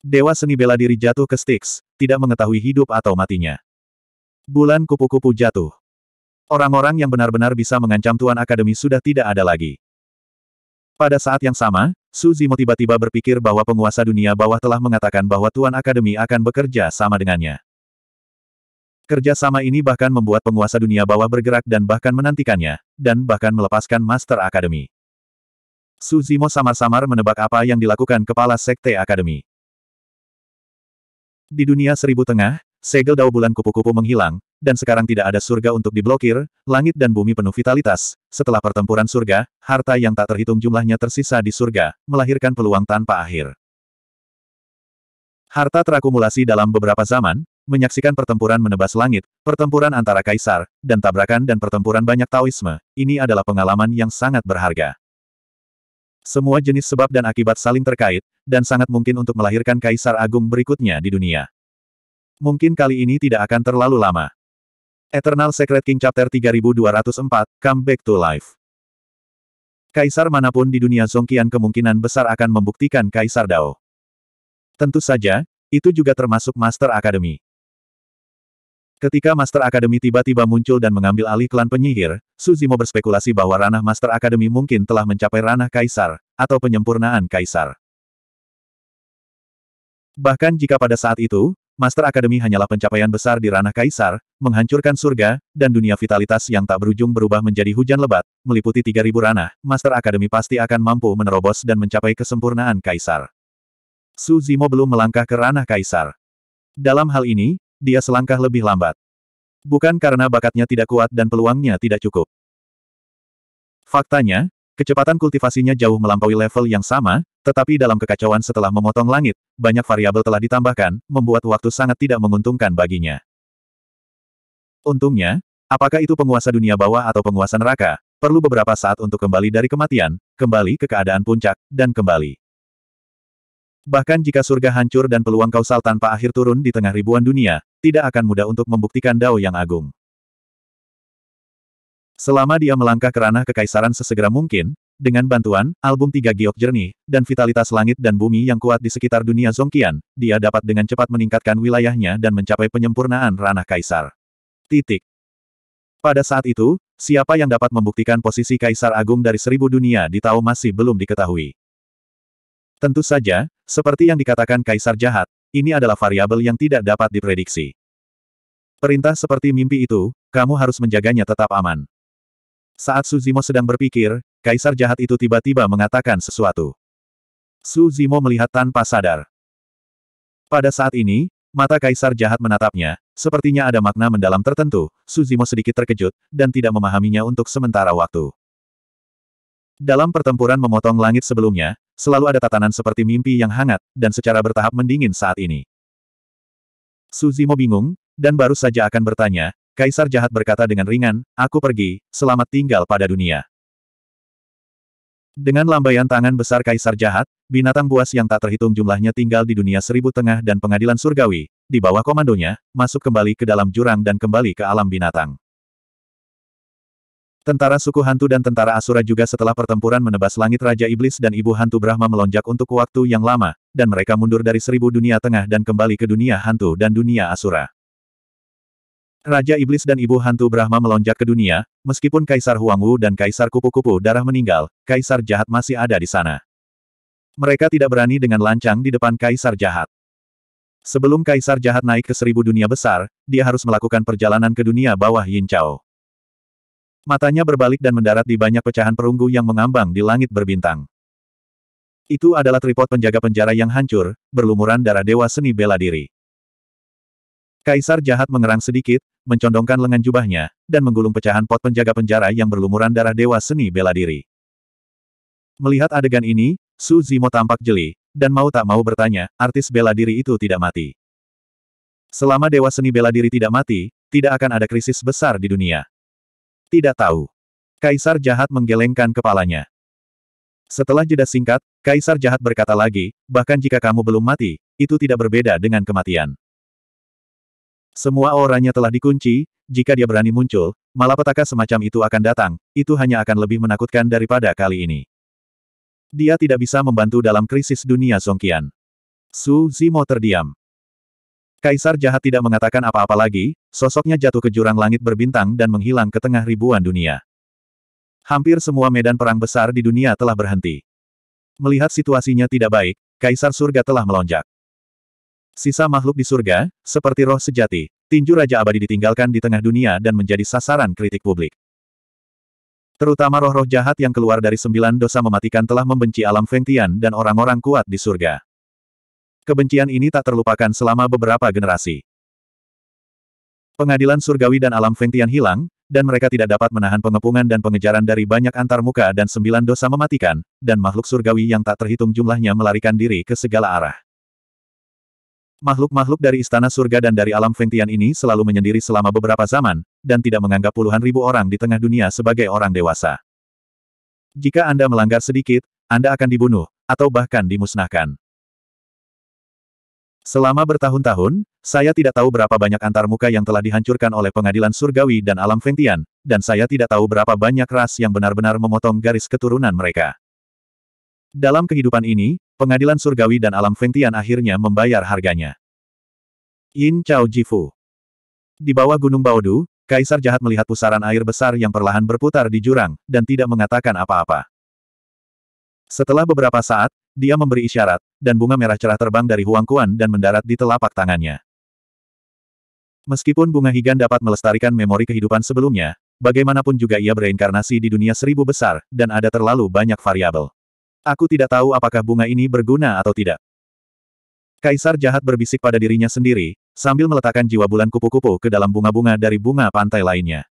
[SPEAKER 1] Dewa seni bela diri jatuh ke Styx, tidak mengetahui hidup atau matinya. Bulan kupu-kupu jatuh. Orang-orang yang benar-benar bisa mengancam Tuan Akademi sudah tidak ada lagi. Pada saat yang sama, Su Zimo tiba-tiba berpikir bahwa penguasa dunia bawah telah mengatakan bahwa Tuan Akademi akan bekerja sama dengannya. Kerja sama ini bahkan membuat penguasa dunia bawah bergerak dan bahkan menantikannya, dan bahkan melepaskan Master akademi. Su Suzimo samar-samar menebak apa yang dilakukan kepala Sekte Akademi. Di dunia seribu tengah, segel dao bulan kupu-kupu menghilang, dan sekarang tidak ada surga untuk diblokir, langit dan bumi penuh vitalitas. Setelah pertempuran surga, harta yang tak terhitung jumlahnya tersisa di surga, melahirkan peluang tanpa akhir. Harta terakumulasi dalam beberapa zaman, menyaksikan pertempuran menebas langit, pertempuran antara kaisar, dan tabrakan dan pertempuran banyak Taoisme, ini adalah pengalaman yang sangat berharga. Semua jenis sebab dan akibat saling terkait, dan sangat mungkin untuk melahirkan kaisar agung berikutnya di dunia. Mungkin kali ini tidak akan terlalu lama. Eternal Secret King Chapter 3204, Come Back to Life. Kaisar manapun di dunia Zongqian kemungkinan besar akan membuktikan Kaisar Dao. Tentu saja, itu juga termasuk Master Academy. Ketika Master Akademi tiba-tiba muncul dan mengambil alih klan penyihir, Suzimo berspekulasi bahwa ranah Master Akademi mungkin telah mencapai ranah kaisar, atau penyempurnaan kaisar. Bahkan jika pada saat itu, Master Akademi hanyalah pencapaian besar di ranah kaisar, menghancurkan surga, dan dunia vitalitas yang tak berujung berubah menjadi hujan lebat, meliputi 3000 ranah, Master Akademi pasti akan mampu menerobos dan mencapai kesempurnaan kaisar. Suzimo belum melangkah ke ranah kaisar. Dalam hal ini, dia selangkah lebih lambat. Bukan karena bakatnya tidak kuat dan peluangnya tidak cukup. Faktanya, kecepatan kultivasinya jauh melampaui level yang sama, tetapi dalam kekacauan setelah memotong langit, banyak variabel telah ditambahkan, membuat waktu sangat tidak menguntungkan baginya. Untungnya, apakah itu penguasa dunia bawah atau penguasa neraka, perlu beberapa saat untuk kembali dari kematian, kembali ke keadaan puncak, dan kembali. Bahkan jika surga hancur dan peluang kausal tanpa akhir turun di tengah ribuan dunia, tidak akan mudah untuk membuktikan dao yang agung. Selama dia melangkah ke ranah kekaisaran sesegera mungkin, dengan bantuan album tiga giok jernih dan vitalitas langit dan bumi yang kuat di sekitar dunia Zongkian, dia dapat dengan cepat meningkatkan wilayahnya dan mencapai penyempurnaan ranah kaisar. Titik. Pada saat itu, siapa yang dapat membuktikan posisi kaisar agung dari seribu dunia di Tao masih belum diketahui. Tentu saja, seperti yang dikatakan Kaisar Jahat, ini adalah variabel yang tidak dapat diprediksi. Perintah seperti mimpi itu, kamu harus menjaganya tetap aman. Saat Suzimo sedang berpikir, Kaisar Jahat itu tiba-tiba mengatakan sesuatu. Suzimo melihat tanpa sadar. Pada saat ini, mata Kaisar Jahat menatapnya, sepertinya ada makna mendalam tertentu, Suzimo sedikit terkejut, dan tidak memahaminya untuk sementara waktu. Dalam pertempuran memotong langit sebelumnya, selalu ada tatanan seperti mimpi yang hangat, dan secara bertahap mendingin saat ini. Suzimo bingung, dan baru saja akan bertanya, Kaisar jahat berkata dengan ringan, aku pergi, selamat tinggal pada dunia. Dengan lambaian tangan besar Kaisar jahat, binatang buas yang tak terhitung jumlahnya tinggal di dunia seribu tengah dan pengadilan surgawi, di bawah komandonya, masuk kembali ke dalam jurang dan kembali ke alam binatang. Tentara suku hantu dan tentara Asura juga setelah pertempuran menebas langit Raja Iblis dan Ibu Hantu Brahma melonjak untuk waktu yang lama, dan mereka mundur dari seribu dunia tengah dan kembali ke dunia hantu dan dunia Asura. Raja Iblis dan Ibu Hantu Brahma melonjak ke dunia, meskipun Kaisar Huangwu dan Kaisar Kupu-Kupu darah meninggal, Kaisar Jahat masih ada di sana. Mereka tidak berani dengan lancang di depan Kaisar Jahat. Sebelum Kaisar Jahat naik ke seribu dunia besar, dia harus melakukan perjalanan ke dunia bawah Yin Chao. Matanya berbalik dan mendarat di banyak pecahan perunggu yang mengambang di langit berbintang. Itu adalah tripod penjaga penjara yang hancur, berlumuran darah dewa seni bela diri. Kaisar jahat mengerang sedikit, mencondongkan lengan jubahnya, dan menggulung pecahan pot penjaga penjara yang berlumuran darah dewa seni bela diri. Melihat adegan ini, Su Zimo tampak jeli, dan mau tak mau bertanya, artis bela diri itu tidak mati. Selama dewa seni bela diri tidak mati, tidak akan ada krisis besar di dunia. Tidak tahu. Kaisar jahat menggelengkan kepalanya. Setelah jeda singkat, Kaisar jahat berkata lagi, bahkan jika kamu belum mati, itu tidak berbeda dengan kematian. Semua orangnya telah dikunci, jika dia berani muncul, malapetaka semacam itu akan datang, itu hanya akan lebih menakutkan daripada kali ini. Dia tidak bisa membantu dalam krisis dunia Songkian. Su Zimo terdiam. Kaisar jahat tidak mengatakan apa-apa lagi, sosoknya jatuh ke jurang langit berbintang dan menghilang ke tengah ribuan dunia. Hampir semua medan perang besar di dunia telah berhenti. Melihat situasinya tidak baik, Kaisar surga telah melonjak. Sisa makhluk di surga, seperti roh sejati, tinju Raja Abadi ditinggalkan di tengah dunia dan menjadi sasaran kritik publik. Terutama roh-roh jahat yang keluar dari sembilan dosa mematikan telah membenci alam Fengtian dan orang-orang kuat di surga. Kebencian ini tak terlupakan selama beberapa generasi. Pengadilan surgawi dan alam Fengtian hilang, dan mereka tidak dapat menahan pengepungan dan pengejaran dari banyak antarmuka dan sembilan dosa mematikan, dan makhluk surgawi yang tak terhitung jumlahnya melarikan diri ke segala arah. Makhluk-makhluk dari istana surga dan dari alam Fengtian ini selalu menyendiri selama beberapa zaman, dan tidak menganggap puluhan ribu orang di tengah dunia sebagai orang dewasa. Jika Anda melanggar sedikit, Anda akan dibunuh, atau bahkan dimusnahkan. Selama bertahun-tahun, saya tidak tahu berapa banyak antarmuka yang telah dihancurkan oleh pengadilan surgawi dan alam Fengtian, dan saya tidak tahu berapa banyak ras yang benar-benar memotong garis keturunan mereka. Dalam kehidupan ini, pengadilan surgawi dan alam Fengtian akhirnya membayar harganya. Yin Chao Jifu Di bawah Gunung Baodu, Kaisar jahat melihat pusaran air besar yang perlahan berputar di jurang, dan tidak mengatakan apa-apa. Setelah beberapa saat, dia memberi isyarat, dan bunga merah cerah terbang dari Huang Kuan dan mendarat di telapak tangannya. Meskipun bunga Higan dapat melestarikan memori kehidupan sebelumnya, bagaimanapun juga ia bereinkarnasi di dunia seribu besar, dan ada terlalu banyak variabel. Aku tidak tahu apakah bunga ini berguna atau tidak. Kaisar jahat berbisik pada dirinya sendiri, sambil meletakkan jiwa bulan kupu-kupu ke dalam bunga-bunga dari bunga pantai lainnya.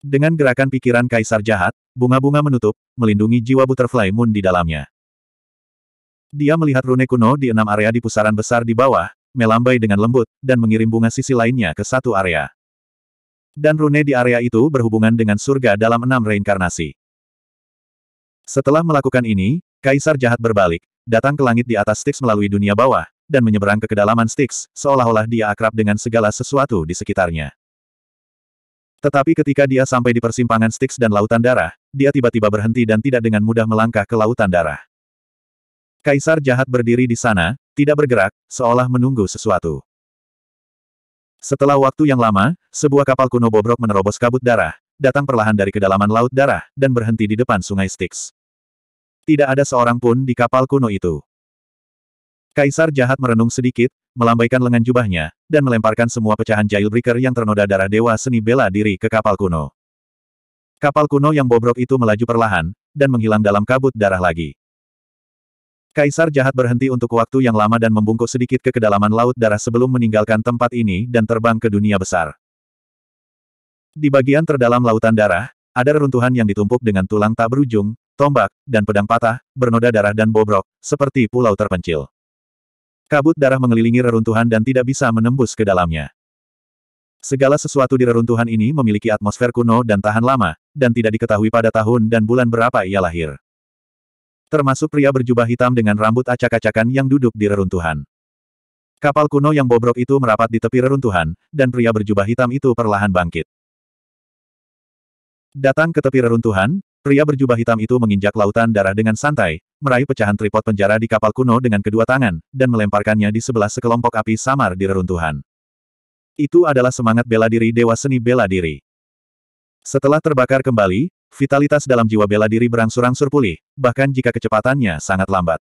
[SPEAKER 1] Dengan gerakan pikiran kaisar jahat, bunga-bunga menutup, melindungi jiwa Butterfly Moon di dalamnya. Dia melihat rune kuno di enam area di pusaran besar di bawah, melambai dengan lembut, dan mengirim bunga sisi lainnya ke satu area. Dan rune di area itu berhubungan dengan surga dalam enam reinkarnasi. Setelah melakukan ini, kaisar jahat berbalik, datang ke langit di atas Styx melalui dunia bawah, dan menyeberang ke kedalaman Styx, seolah-olah dia akrab dengan segala sesuatu di sekitarnya. Tetapi ketika dia sampai di persimpangan Styx dan Lautan Darah, dia tiba-tiba berhenti dan tidak dengan mudah melangkah ke Lautan Darah. Kaisar jahat berdiri di sana, tidak bergerak, seolah menunggu sesuatu. Setelah waktu yang lama, sebuah kapal kuno bobrok menerobos kabut darah, datang perlahan dari kedalaman Laut Darah, dan berhenti di depan sungai Styx. Tidak ada seorang pun di kapal kuno itu. Kaisar jahat merenung sedikit, melambaikan lengan jubahnya, dan melemparkan semua pecahan jailbreaker yang ternoda darah dewa seni bela diri ke kapal kuno. Kapal kuno yang bobrok itu melaju perlahan, dan menghilang dalam kabut darah lagi. Kaisar jahat berhenti untuk waktu yang lama dan membungkuk sedikit ke kedalaman laut darah sebelum meninggalkan tempat ini dan terbang ke dunia besar. Di bagian terdalam lautan darah, ada reruntuhan yang ditumpuk dengan tulang tak berujung, tombak, dan pedang patah, bernoda darah dan bobrok, seperti pulau terpencil. Kabut darah mengelilingi reruntuhan dan tidak bisa menembus ke dalamnya. Segala sesuatu di reruntuhan ini memiliki atmosfer kuno dan tahan lama, dan tidak diketahui pada tahun dan bulan berapa ia lahir. Termasuk pria berjubah hitam dengan rambut acak-acakan yang duduk di reruntuhan. Kapal kuno yang bobrok itu merapat di tepi reruntuhan, dan pria berjubah hitam itu perlahan bangkit. Datang ke tepi reruntuhan, pria berjubah hitam itu menginjak lautan darah dengan santai, meraih pecahan tripod penjara di kapal kuno dengan kedua tangan, dan melemparkannya di sebelah sekelompok api samar di reruntuhan. Itu adalah semangat bela diri Dewa Seni Bela Diri. Setelah terbakar kembali, vitalitas dalam jiwa bela diri berangsur-angsur pulih, bahkan jika kecepatannya sangat lambat.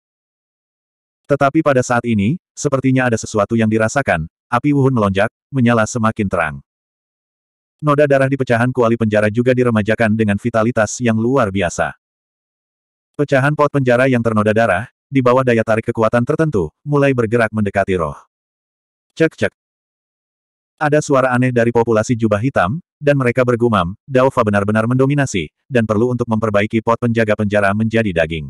[SPEAKER 1] Tetapi pada saat ini, sepertinya ada sesuatu yang dirasakan, api Wuhun melonjak, menyala semakin terang. Noda darah di pecahan kuali penjara juga diremajakan dengan vitalitas yang luar biasa. Pecahan pot penjara yang ternoda darah, di bawah daya tarik kekuatan tertentu, mulai bergerak mendekati roh. Cek-cek. Ada suara aneh dari populasi jubah hitam, dan mereka bergumam, Daofa benar-benar mendominasi, dan perlu untuk memperbaiki pot penjaga penjara menjadi daging.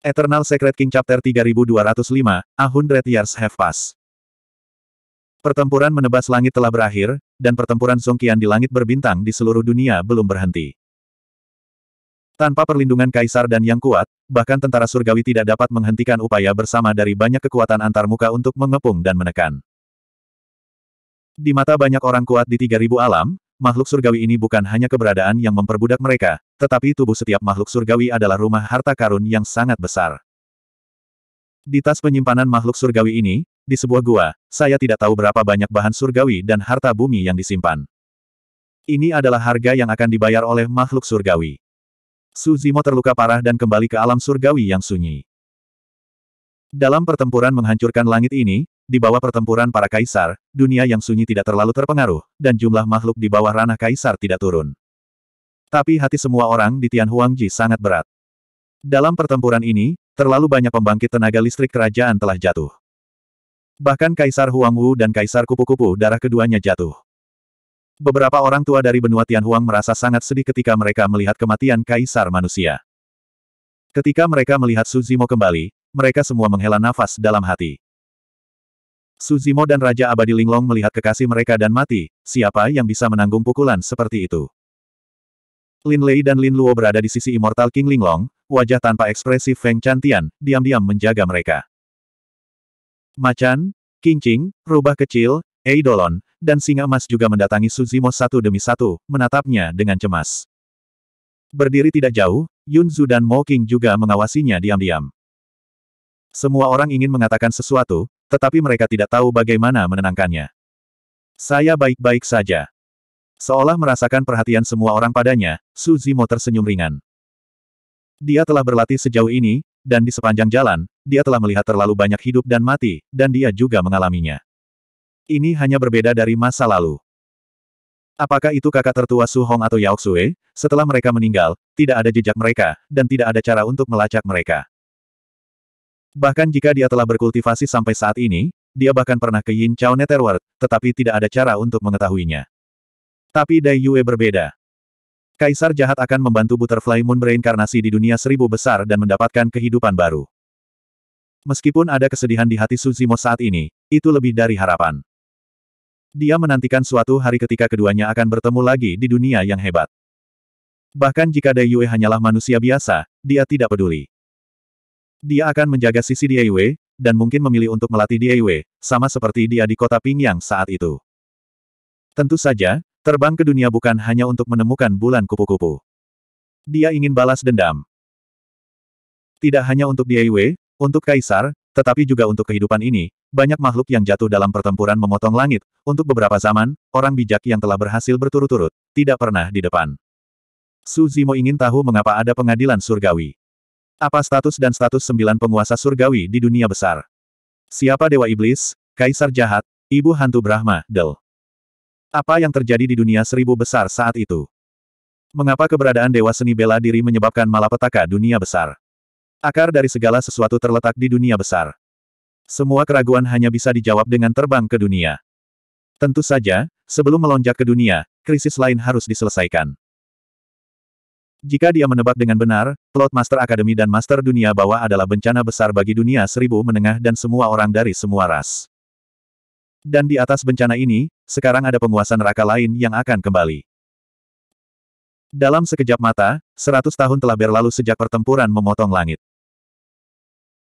[SPEAKER 1] Eternal Secret King Chapter 3205, A Hundred Years Have Passed. Pertempuran menebas langit telah berakhir, dan pertempuran Songkian di langit berbintang di seluruh dunia belum berhenti. Tanpa perlindungan kaisar dan yang kuat, bahkan tentara surgawi tidak dapat menghentikan upaya bersama dari banyak kekuatan antarmuka untuk mengepung dan menekan. Di mata banyak orang kuat di 3000 alam, makhluk surgawi ini bukan hanya keberadaan yang memperbudak mereka, tetapi tubuh setiap makhluk surgawi adalah rumah harta karun yang sangat besar. Di tas penyimpanan makhluk surgawi ini, di sebuah gua, saya tidak tahu berapa banyak bahan surgawi dan harta bumi yang disimpan. Ini adalah harga yang akan dibayar oleh makhluk surgawi. Su Zimo terluka parah dan kembali ke alam surgawi yang sunyi. Dalam pertempuran menghancurkan langit ini, di bawah pertempuran para kaisar, dunia yang sunyi tidak terlalu terpengaruh, dan jumlah makhluk di bawah ranah kaisar tidak turun. Tapi hati semua orang di Tian Huangji sangat berat. Dalam pertempuran ini, terlalu banyak pembangkit tenaga listrik kerajaan telah jatuh. Bahkan Kaisar Huangwu dan Kaisar Kupu-Kupu darah keduanya jatuh. Beberapa orang tua dari benua Tianhuang merasa sangat sedih ketika mereka melihat kematian kaisar manusia. Ketika mereka melihat Suzimo kembali, mereka semua menghela nafas dalam hati. Suzimo dan Raja Abadi Linglong melihat kekasih mereka dan mati, siapa yang bisa menanggung pukulan seperti itu? Lin Lei dan Lin Luo berada di sisi Immortal King Linglong, wajah tanpa ekspresi Feng Chantian, diam-diam menjaga mereka. Macan, kincing, rubah kecil, eidolon, dan singa emas juga mendatangi Suzimo satu demi satu, menatapnya dengan cemas. Berdiri tidak jauh, Yunzu dan Mo King juga mengawasinya diam-diam. Semua orang ingin mengatakan sesuatu, tetapi mereka tidak tahu bagaimana menenangkannya. Saya baik-baik saja. Seolah merasakan perhatian semua orang padanya, Suzimo tersenyum ringan. Dia telah berlatih sejauh ini, dan di sepanjang jalan, dia telah melihat terlalu banyak hidup dan mati, dan dia juga mengalaminya. Ini hanya berbeda dari masa lalu. Apakah itu kakak tertua Su Hong atau Yao Xue? Setelah mereka meninggal, tidak ada jejak mereka, dan tidak ada cara untuk melacak mereka. Bahkan jika dia telah berkultivasi sampai saat ini, dia bahkan pernah ke Yin Chao Netherworld, tetapi tidak ada cara untuk mengetahuinya. Tapi Dai Yue berbeda. Kaisar jahat akan membantu Butterfly Moon bereinkarnasi di dunia seribu besar dan mendapatkan kehidupan baru. Meskipun ada kesedihan di hati Suzimo saat ini, itu lebih dari harapan. Dia menantikan suatu hari ketika keduanya akan bertemu lagi di dunia yang hebat. Bahkan jika Dai Yue hanyalah manusia biasa, dia tidak peduli. Dia akan menjaga sisi Dai Yue, dan mungkin memilih untuk melatih Dai Yue, sama seperti dia di kota Pingyang saat itu. Tentu saja, terbang ke dunia bukan hanya untuk menemukan bulan kupu-kupu. Dia ingin balas dendam. Tidak hanya untuk Dai Yue, untuk Kaisar, tetapi juga untuk kehidupan ini, banyak makhluk yang jatuh dalam pertempuran memotong langit, untuk beberapa zaman, orang bijak yang telah berhasil berturut-turut, tidak pernah di depan. Su Zimo ingin tahu mengapa ada pengadilan surgawi. Apa status dan status sembilan penguasa surgawi di dunia besar? Siapa Dewa Iblis, Kaisar Jahat, Ibu Hantu Brahma, Del? Apa yang terjadi di dunia seribu besar saat itu? Mengapa keberadaan Dewa Seni Bela Diri menyebabkan malapetaka dunia besar? Akar dari segala sesuatu terletak di dunia besar. Semua keraguan hanya bisa dijawab dengan terbang ke dunia. Tentu saja, sebelum melonjak ke dunia, krisis lain harus diselesaikan. Jika dia menebak dengan benar, plot Master Academy dan Master Dunia Bawah adalah bencana besar bagi dunia seribu menengah dan semua orang dari semua ras. Dan di atas bencana ini, sekarang ada penguasa neraka lain yang akan kembali. Dalam sekejap mata, seratus tahun telah berlalu sejak pertempuran memotong langit.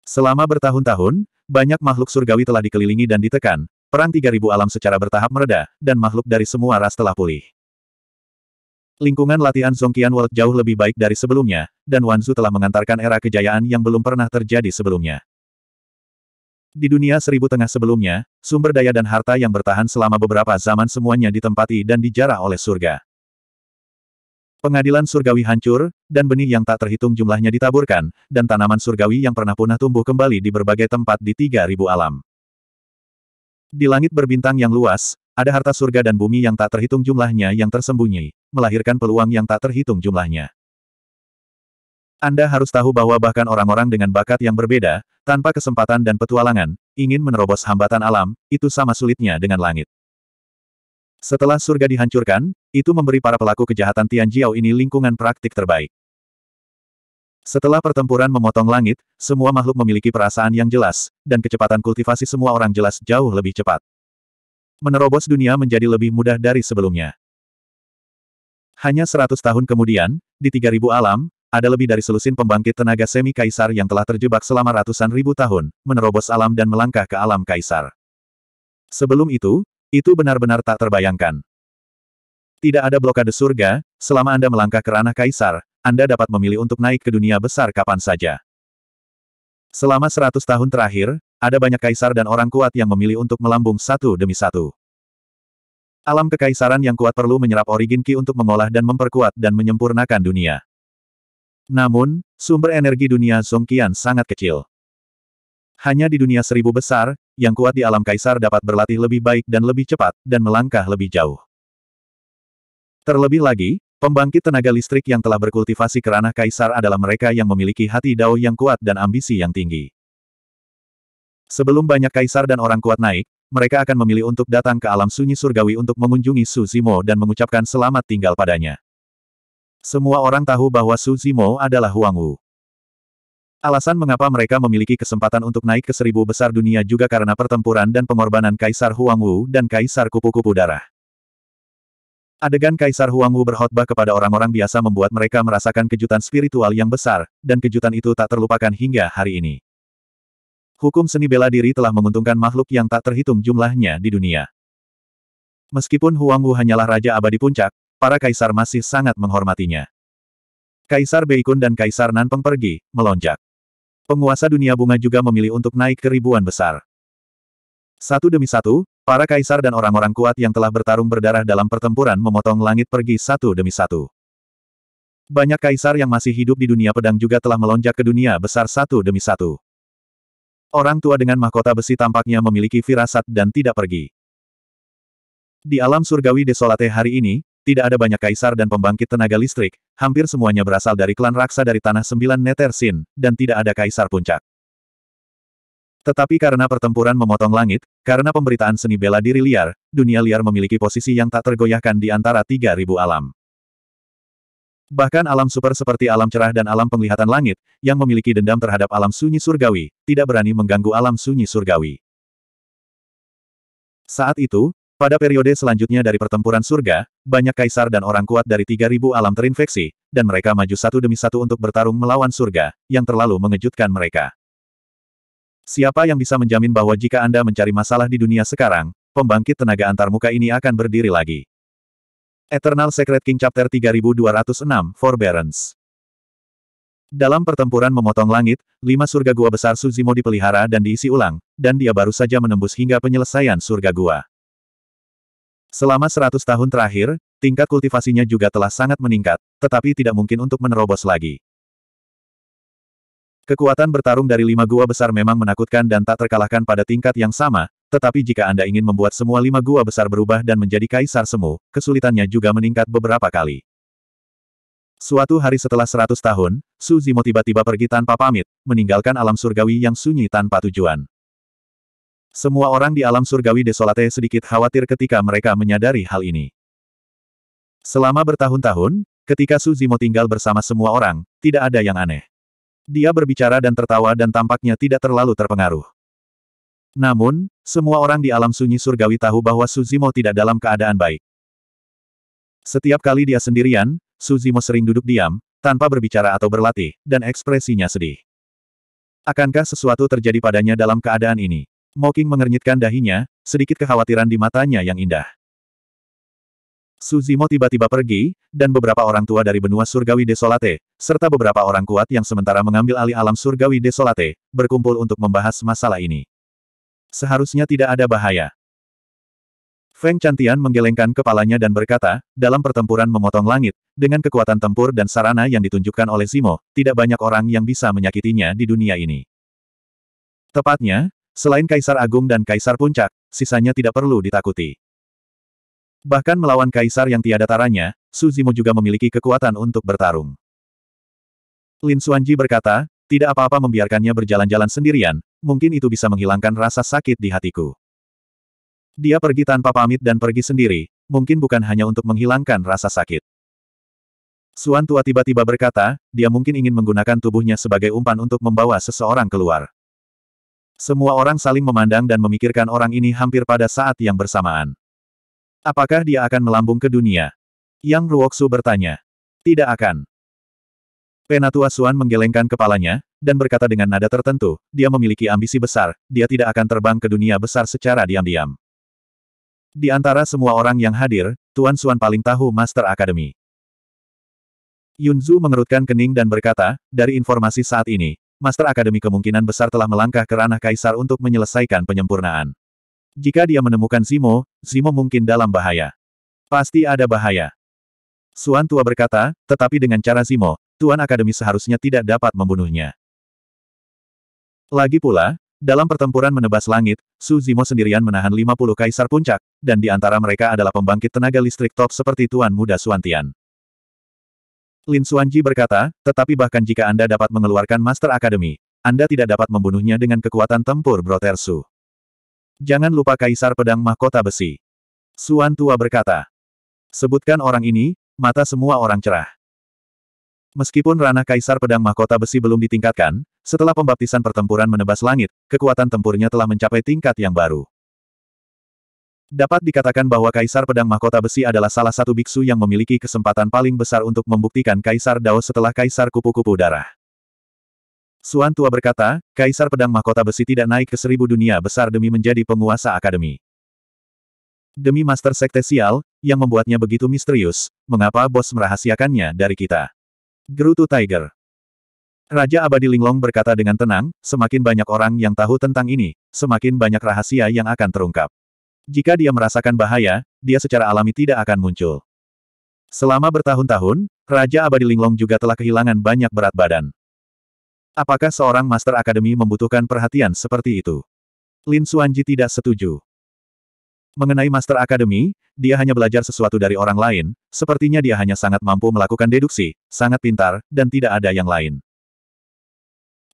[SPEAKER 1] Selama bertahun-tahun, banyak makhluk surgawi telah dikelilingi dan ditekan, perang 3000 alam secara bertahap mereda, dan makhluk dari semua ras telah pulih. Lingkungan latihan Zongqian World jauh lebih baik dari sebelumnya, dan Wan Wanzu telah mengantarkan era kejayaan yang belum pernah terjadi sebelumnya. Di dunia seribu tengah sebelumnya, sumber daya dan harta yang bertahan selama beberapa zaman semuanya ditempati dan dijarah oleh surga. Pengadilan surgawi hancur, dan benih yang tak terhitung jumlahnya ditaburkan, dan tanaman surgawi yang pernah punah tumbuh kembali di berbagai tempat di 3000 alam. Di langit berbintang yang luas, ada harta surga dan bumi yang tak terhitung jumlahnya yang tersembunyi, melahirkan peluang yang tak terhitung jumlahnya. Anda harus tahu bahwa bahkan orang-orang dengan bakat yang berbeda, tanpa kesempatan dan petualangan, ingin menerobos hambatan alam, itu sama sulitnya dengan langit. Setelah surga dihancurkan, itu memberi para pelaku kejahatan Tian Jiao ini lingkungan praktik terbaik. Setelah pertempuran memotong langit, semua makhluk memiliki perasaan yang jelas, dan kecepatan kultivasi semua orang jelas jauh lebih cepat. Menerobos dunia menjadi lebih mudah dari sebelumnya. Hanya 100 tahun kemudian, di 3000 alam, ada lebih dari selusin pembangkit tenaga semi kaisar yang telah terjebak selama ratusan ribu tahun, menerobos alam dan melangkah ke alam kaisar. Sebelum itu, itu benar-benar tak terbayangkan. Tidak ada blokade surga, selama Anda melangkah ke ranah kaisar, Anda dapat memilih untuk naik ke dunia besar kapan saja. Selama seratus tahun terakhir, ada banyak kaisar dan orang kuat yang memilih untuk melambung satu demi satu. Alam kekaisaran yang kuat perlu menyerap origin Ki untuk mengolah dan memperkuat dan menyempurnakan dunia. Namun, sumber energi dunia Zongqian sangat kecil. Hanya di dunia seribu besar, yang kuat di alam kaisar dapat berlatih lebih baik dan lebih cepat, dan melangkah lebih jauh. Terlebih lagi, pembangkit tenaga listrik yang telah berkultivasi ke ranah kaisar adalah mereka yang memiliki hati dao yang kuat dan ambisi yang tinggi. Sebelum banyak kaisar dan orang kuat naik, mereka akan memilih untuk datang ke alam sunyi surgawi untuk mengunjungi Su Zimo dan mengucapkan selamat tinggal padanya. Semua orang tahu bahwa Su Zimo adalah Huang Wu. Alasan mengapa mereka memiliki kesempatan untuk naik ke seribu besar dunia juga karena pertempuran dan pengorbanan Kaisar Huangwu dan Kaisar Kupu-Kupu Darah. Adegan Kaisar Huangwu berkhotbah kepada orang-orang biasa membuat mereka merasakan kejutan spiritual yang besar, dan kejutan itu tak terlupakan hingga hari ini. Hukum seni bela diri telah menguntungkan makhluk yang tak terhitung jumlahnya di dunia. Meskipun Huangwu hanyalah raja abadi puncak, para kaisar masih sangat menghormatinya. Kaisar Beikun dan Kaisar Nanpeng pergi, melonjak penguasa dunia bunga juga memilih untuk naik ke ribuan besar. Satu demi satu, para kaisar dan orang-orang kuat yang telah bertarung berdarah dalam pertempuran memotong langit pergi satu demi satu. Banyak kaisar yang masih hidup di dunia pedang juga telah melonjak ke dunia besar satu demi satu. Orang tua dengan mahkota besi tampaknya memiliki firasat dan tidak pergi. Di alam surgawi desolate hari ini, tidak ada banyak kaisar dan pembangkit tenaga listrik, hampir semuanya berasal dari klan raksa dari Tanah Sembilan Netersin, dan tidak ada kaisar puncak. Tetapi karena pertempuran memotong langit, karena pemberitaan seni bela diri liar, dunia liar memiliki posisi yang tak tergoyahkan di antara 3.000 alam. Bahkan alam super seperti alam cerah dan alam penglihatan langit, yang memiliki dendam terhadap alam sunyi surgawi, tidak berani mengganggu alam sunyi surgawi. Saat itu, pada periode selanjutnya dari pertempuran surga, banyak kaisar dan orang kuat dari 3000 alam terinfeksi, dan mereka maju satu demi satu untuk bertarung melawan surga, yang terlalu mengejutkan mereka. Siapa yang bisa menjamin bahwa jika Anda mencari masalah di dunia sekarang, pembangkit tenaga antarmuka ini akan berdiri lagi? Eternal Secret King Chapter 3206 Forbearance Dalam pertempuran memotong langit, lima surga gua besar Suzimo dipelihara dan diisi ulang, dan dia baru saja menembus hingga penyelesaian surga gua. Selama 100 tahun terakhir, tingkat kultivasinya juga telah sangat meningkat, tetapi tidak mungkin untuk menerobos lagi. Kekuatan bertarung dari lima gua besar memang menakutkan dan tak terkalahkan pada tingkat yang sama, tetapi jika Anda ingin membuat semua lima gua besar berubah dan menjadi kaisar semu, kesulitannya juga meningkat beberapa kali. Suatu hari setelah 100 tahun, Su Zimo tiba-tiba pergi tanpa pamit, meninggalkan alam surgawi yang sunyi tanpa tujuan. Semua orang di alam surgawi desolate sedikit khawatir ketika mereka menyadari hal ini. Selama bertahun-tahun, ketika Suzimo tinggal bersama semua orang, tidak ada yang aneh. Dia berbicara dan tertawa dan tampaknya tidak terlalu terpengaruh. Namun, semua orang di alam sunyi surgawi tahu bahwa Suzimo tidak dalam keadaan baik. Setiap kali dia sendirian, Suzimo sering duduk diam, tanpa berbicara atau berlatih, dan ekspresinya sedih. Akankah sesuatu terjadi padanya dalam keadaan ini? Moking mengernyitkan dahinya, sedikit kekhawatiran di matanya yang indah. Suzimo tiba-tiba pergi, dan beberapa orang tua dari benua surgawi desolate, serta beberapa orang kuat yang sementara mengambil alih alam surgawi desolate, berkumpul untuk membahas masalah ini. Seharusnya tidak ada bahaya. Feng Chantian menggelengkan kepalanya dan berkata, dalam pertempuran memotong langit, dengan kekuatan tempur dan sarana yang ditunjukkan oleh Zimo, tidak banyak orang yang bisa menyakitinya di dunia ini. Tepatnya, Selain Kaisar Agung dan Kaisar Puncak, sisanya tidak perlu ditakuti. Bahkan melawan Kaisar yang tiada taranya, Suzimo juga memiliki kekuatan untuk bertarung. Lin Suanji berkata, tidak apa-apa membiarkannya berjalan-jalan sendirian, mungkin itu bisa menghilangkan rasa sakit di hatiku. Dia pergi tanpa pamit dan pergi sendiri, mungkin bukan hanya untuk menghilangkan rasa sakit. Suan Tua tiba-tiba berkata, dia mungkin ingin menggunakan tubuhnya sebagai umpan untuk membawa seseorang keluar. Semua orang saling memandang dan memikirkan orang ini hampir pada saat yang bersamaan. Apakah dia akan melambung ke dunia? Yang Ruoksu bertanya. Tidak akan. Penatua Suan menggelengkan kepalanya, dan berkata dengan nada tertentu, dia memiliki ambisi besar, dia tidak akan terbang ke dunia besar secara diam-diam. Di antara semua orang yang hadir, Tuan Suan paling tahu Master Academy. Yunzu mengerutkan kening dan berkata, dari informasi saat ini, Master Akademi kemungkinan besar telah melangkah ke ranah Kaisar untuk menyelesaikan penyempurnaan. Jika dia menemukan Zimo, Zimo mungkin dalam bahaya. Pasti ada bahaya. Suan Tua berkata, tetapi dengan cara Zimo, Tuan Akademi seharusnya tidak dapat membunuhnya. Lagi pula, dalam pertempuran menebas langit, Su Zimo sendirian menahan 50 kaisar puncak, dan di antara mereka adalah pembangkit tenaga listrik top seperti Tuan Muda Suantian. Lin Suanji berkata, tetapi bahkan jika Anda dapat mengeluarkan Master Academy, Anda tidak dapat membunuhnya dengan kekuatan tempur Brotersu. Jangan lupa Kaisar Pedang Mahkota Besi. Suan Tua berkata. Sebutkan orang ini, mata semua orang cerah. Meskipun ranah Kaisar Pedang Mahkota Besi belum ditingkatkan, setelah pembaptisan pertempuran menebas langit, kekuatan tempurnya telah mencapai tingkat yang baru. Dapat dikatakan bahwa Kaisar Pedang Mahkota Besi adalah salah satu biksu yang memiliki kesempatan paling besar untuk membuktikan Kaisar Dao setelah Kaisar Kupu-Kupu Darah. Suan Tua berkata, Kaisar Pedang Mahkota Besi tidak naik ke seribu dunia besar demi menjadi penguasa akademi. Demi Master Sekte Sial, yang membuatnya begitu misterius, mengapa bos merahasiakannya dari kita? Gerutu Tiger Raja Abadi Linglong berkata dengan tenang, semakin banyak orang yang tahu tentang ini, semakin banyak rahasia yang akan terungkap. Jika dia merasakan bahaya, dia secara alami tidak akan muncul. Selama bertahun-tahun, Raja Abadi Linglong juga telah kehilangan banyak berat badan. Apakah seorang Master Akademi membutuhkan perhatian seperti itu? Lin Suanji tidak setuju. Mengenai Master Akademi, dia hanya belajar sesuatu dari orang lain, sepertinya dia hanya sangat mampu melakukan deduksi, sangat pintar, dan tidak ada yang lain.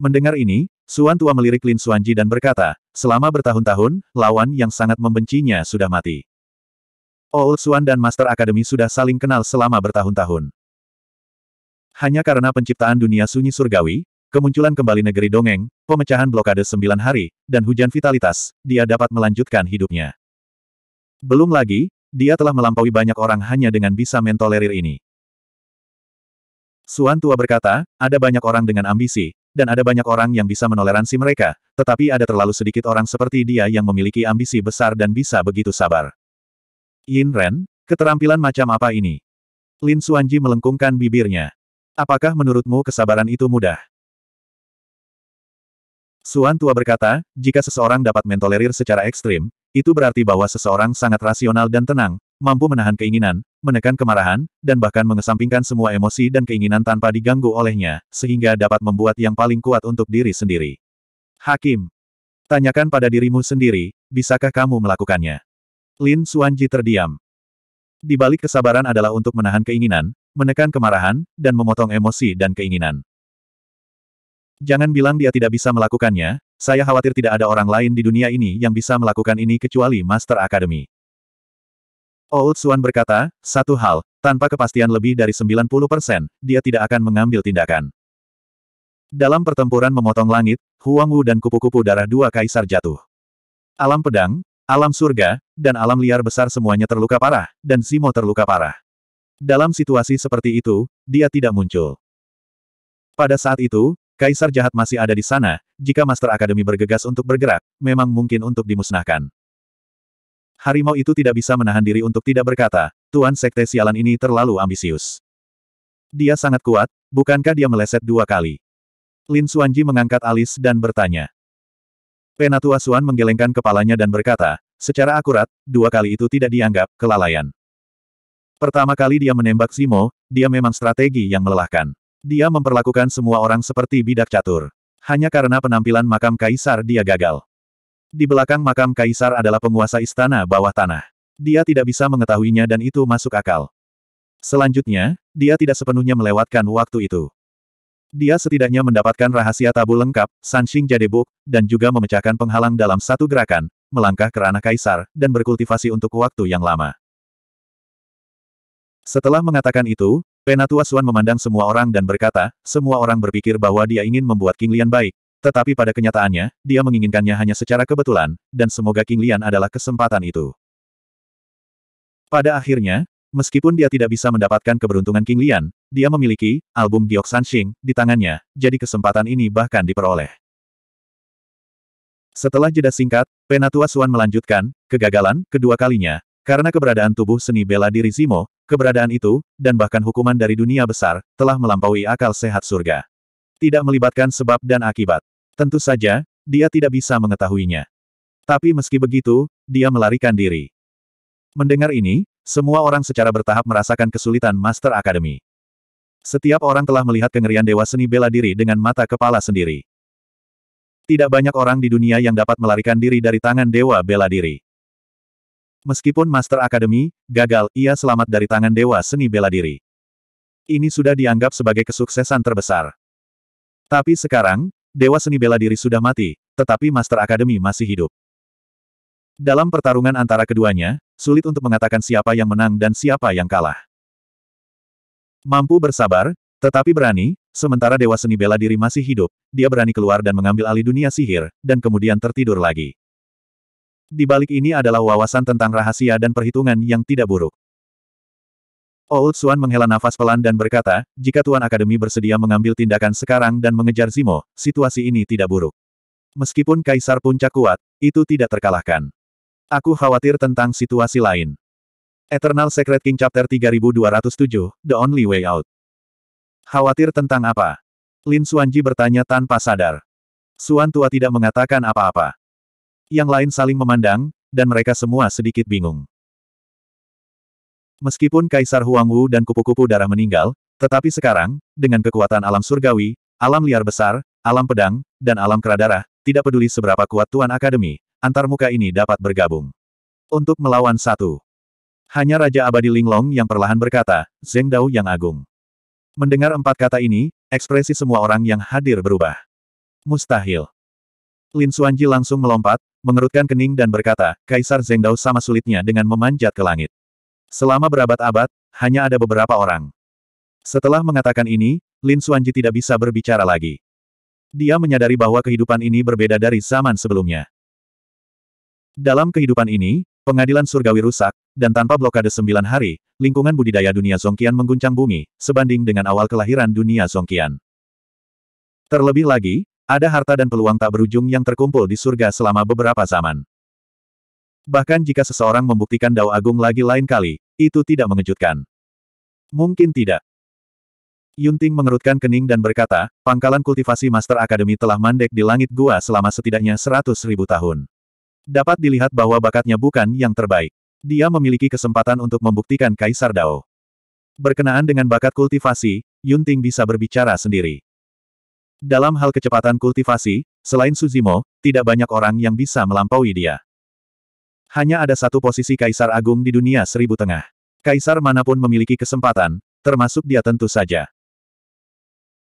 [SPEAKER 1] Mendengar ini, Suan tua melirik Lin Suanji dan berkata, selama bertahun-tahun, lawan yang sangat membencinya sudah mati. Old oh, Suan dan Master Academy sudah saling kenal selama bertahun-tahun. Hanya karena penciptaan dunia sunyi surgawi, kemunculan kembali negeri dongeng, pemecahan blokade sembilan hari, dan hujan vitalitas, dia dapat melanjutkan hidupnya. Belum lagi, dia telah melampaui banyak orang hanya dengan bisa mentolerir ini. Suan Tua berkata, ada banyak orang dengan ambisi, dan ada banyak orang yang bisa menoleransi mereka, tetapi ada terlalu sedikit orang seperti dia yang memiliki ambisi besar dan bisa begitu sabar. Yin Ren, keterampilan macam apa ini? Lin Suanji melengkungkan bibirnya. Apakah menurutmu kesabaran itu mudah? Suan Tua berkata, jika seseorang dapat mentolerir secara ekstrim, itu berarti bahwa seseorang sangat rasional dan tenang, mampu menahan keinginan, menekan kemarahan, dan bahkan mengesampingkan semua emosi dan keinginan tanpa diganggu olehnya, sehingga dapat membuat yang paling kuat untuk diri sendiri. Hakim. Tanyakan pada dirimu sendiri, bisakah kamu melakukannya? Lin Suanji terdiam. Di balik kesabaran adalah untuk menahan keinginan, menekan kemarahan, dan memotong emosi dan keinginan. Jangan bilang dia tidak bisa melakukannya, saya khawatir tidak ada orang lain di dunia ini yang bisa melakukan ini kecuali Master Academy. Old Swan berkata, satu hal, tanpa kepastian lebih dari 90 persen, dia tidak akan mengambil tindakan. Dalam pertempuran memotong langit, Huang Wu dan kupu-kupu darah dua kaisar jatuh. Alam pedang, alam surga, dan alam liar besar semuanya terluka parah, dan Simo terluka parah. Dalam situasi seperti itu, dia tidak muncul. Pada saat itu, kaisar jahat masih ada di sana, jika Master Akademi bergegas untuk bergerak, memang mungkin untuk dimusnahkan harimau itu tidak bisa menahan diri untuk tidak berkata, Tuan Sekte Sialan ini terlalu ambisius. Dia sangat kuat, bukankah dia meleset dua kali? Lin Suanji mengangkat alis dan bertanya. Penatua Suan menggelengkan kepalanya dan berkata, secara akurat, dua kali itu tidak dianggap kelalaian. Pertama kali dia menembak Simo, dia memang strategi yang melelahkan. Dia memperlakukan semua orang seperti bidak catur. Hanya karena penampilan makam kaisar dia gagal. Di belakang makam kaisar adalah penguasa istana bawah tanah. Dia tidak bisa mengetahuinya dan itu masuk akal. Selanjutnya, dia tidak sepenuhnya melewatkan waktu itu. Dia setidaknya mendapatkan rahasia tabu lengkap, Sanxing Jadebuk, dan juga memecahkan penghalang dalam satu gerakan, melangkah ke ranah kaisar, dan berkultivasi untuk waktu yang lama. Setelah mengatakan itu, Penatua Suan memandang semua orang dan berkata, semua orang berpikir bahwa dia ingin membuat King Lian baik, tetapi pada kenyataannya, dia menginginkannya hanya secara kebetulan, dan semoga King Lian adalah kesempatan itu. Pada akhirnya, meskipun dia tidak bisa mendapatkan keberuntungan King Lian, dia memiliki album Giok Sanxing di tangannya, jadi kesempatan ini bahkan diperoleh. Setelah jeda singkat, Penatua Suan melanjutkan, kegagalan, kedua kalinya, karena keberadaan tubuh seni bela diri Zimo, keberadaan itu, dan bahkan hukuman dari dunia besar, telah melampaui akal sehat surga. Tidak melibatkan sebab dan akibat. Tentu saja, dia tidak bisa mengetahuinya. Tapi meski begitu, dia melarikan diri. Mendengar ini, semua orang secara bertahap merasakan kesulitan Master Academy. Setiap orang telah melihat kengerian Dewa Seni Bela Diri dengan mata kepala sendiri. Tidak banyak orang di dunia yang dapat melarikan diri dari tangan Dewa Bela Diri. Meskipun Master Academy gagal, ia selamat dari tangan Dewa Seni Bela Diri. Ini sudah dianggap sebagai kesuksesan terbesar. Tapi sekarang, Dewa Seni Bela Diri sudah mati, tetapi Master Akademi masih hidup. Dalam pertarungan antara keduanya, sulit untuk mengatakan siapa yang menang dan siapa yang kalah. Mampu bersabar, tetapi berani, sementara Dewa Seni Bela Diri masih hidup, dia berani keluar dan mengambil alih dunia sihir, dan kemudian tertidur lagi. Di balik ini adalah wawasan tentang rahasia dan perhitungan yang tidak buruk. Old Swan menghela nafas pelan dan berkata, jika Tuan Akademi bersedia mengambil tindakan sekarang dan mengejar Zimo, situasi ini tidak buruk. Meskipun Kaisar Puncak kuat, itu tidak terkalahkan. Aku khawatir tentang situasi lain. Eternal Secret King Chapter 3207, The Only Way Out. Khawatir tentang apa? Lin Suanji bertanya tanpa sadar. Suan Tua tidak mengatakan apa-apa. Yang lain saling memandang, dan mereka semua sedikit bingung. Meskipun Kaisar Huangwu dan kupu-kupu darah meninggal, tetapi sekarang, dengan kekuatan alam surgawi, alam liar besar, alam pedang, dan alam keradarah, tidak peduli seberapa kuat Tuan Akademi, antar muka ini dapat bergabung. Untuk melawan satu. Hanya Raja Abadi Linglong yang perlahan berkata, Zeng Dao yang agung. Mendengar empat kata ini, ekspresi semua orang yang hadir berubah. Mustahil. Lin Suanji langsung melompat, mengerutkan kening dan berkata, Kaisar Zeng Dao sama sulitnya dengan memanjat ke langit. Selama berabad-abad, hanya ada beberapa orang. Setelah mengatakan ini, Lin Suanji tidak bisa berbicara lagi. Dia menyadari bahwa kehidupan ini berbeda dari zaman sebelumnya. Dalam kehidupan ini, pengadilan surgawi rusak, dan tanpa blokade sembilan hari, lingkungan budidaya dunia Songkian mengguncang bumi, sebanding dengan awal kelahiran dunia Songkian. Terlebih lagi, ada harta dan peluang tak berujung yang terkumpul di surga selama beberapa zaman. Bahkan jika seseorang membuktikan Dao Agung lagi lain kali, itu tidak mengejutkan. Mungkin tidak. Yunting mengerutkan kening dan berkata, pangkalan kultivasi Master Akademi telah mandek di langit gua selama setidaknya seratus ribu tahun. Dapat dilihat bahwa bakatnya bukan yang terbaik. Dia memiliki kesempatan untuk membuktikan Kaisar Dao. Berkenaan dengan bakat kultivasi, Yunting bisa berbicara sendiri. Dalam hal kecepatan kultivasi, selain Suzimo, tidak banyak orang yang bisa melampaui dia. Hanya ada satu posisi Kaisar Agung di dunia seribu tengah. Kaisar manapun memiliki kesempatan, termasuk dia tentu saja.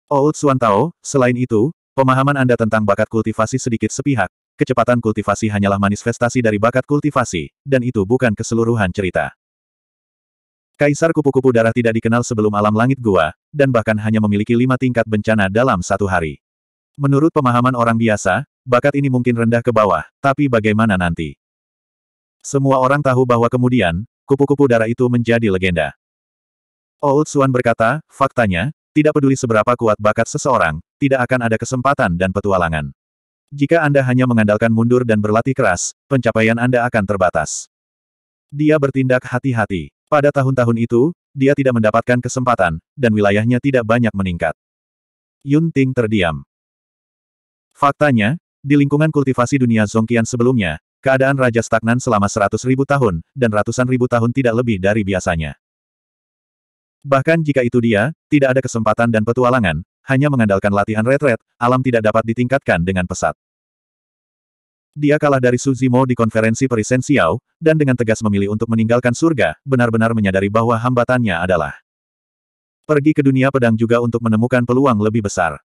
[SPEAKER 1] Old Suantao, selain itu, pemahaman Anda tentang bakat kultivasi sedikit sepihak, kecepatan kultivasi hanyalah manifestasi dari bakat kultivasi, dan itu bukan keseluruhan cerita. Kaisar kupu-kupu darah tidak dikenal sebelum alam langit gua, dan bahkan hanya memiliki lima tingkat bencana dalam satu hari. Menurut pemahaman orang biasa, bakat ini mungkin rendah ke bawah, tapi bagaimana nanti? Semua orang tahu bahwa kemudian, kupu-kupu darah itu menjadi legenda. Old Swan berkata, faktanya, tidak peduli seberapa kuat bakat seseorang, tidak akan ada kesempatan dan petualangan. Jika Anda hanya mengandalkan mundur dan berlatih keras, pencapaian Anda akan terbatas. Dia bertindak hati-hati. Pada tahun-tahun itu, dia tidak mendapatkan kesempatan, dan wilayahnya tidak banyak meningkat. Yun Ting terdiam. Faktanya, di lingkungan kultivasi dunia Zongkian sebelumnya, Keadaan raja stagnan selama seratus ribu tahun, dan ratusan ribu tahun tidak lebih dari biasanya. Bahkan jika itu dia, tidak ada kesempatan dan petualangan, hanya mengandalkan latihan retret, alam tidak dapat ditingkatkan dengan pesat. Dia kalah dari Suzimo di konferensi perisensiau dan dengan tegas memilih untuk meninggalkan surga, benar-benar menyadari bahwa hambatannya adalah pergi ke dunia pedang juga untuk menemukan peluang lebih besar.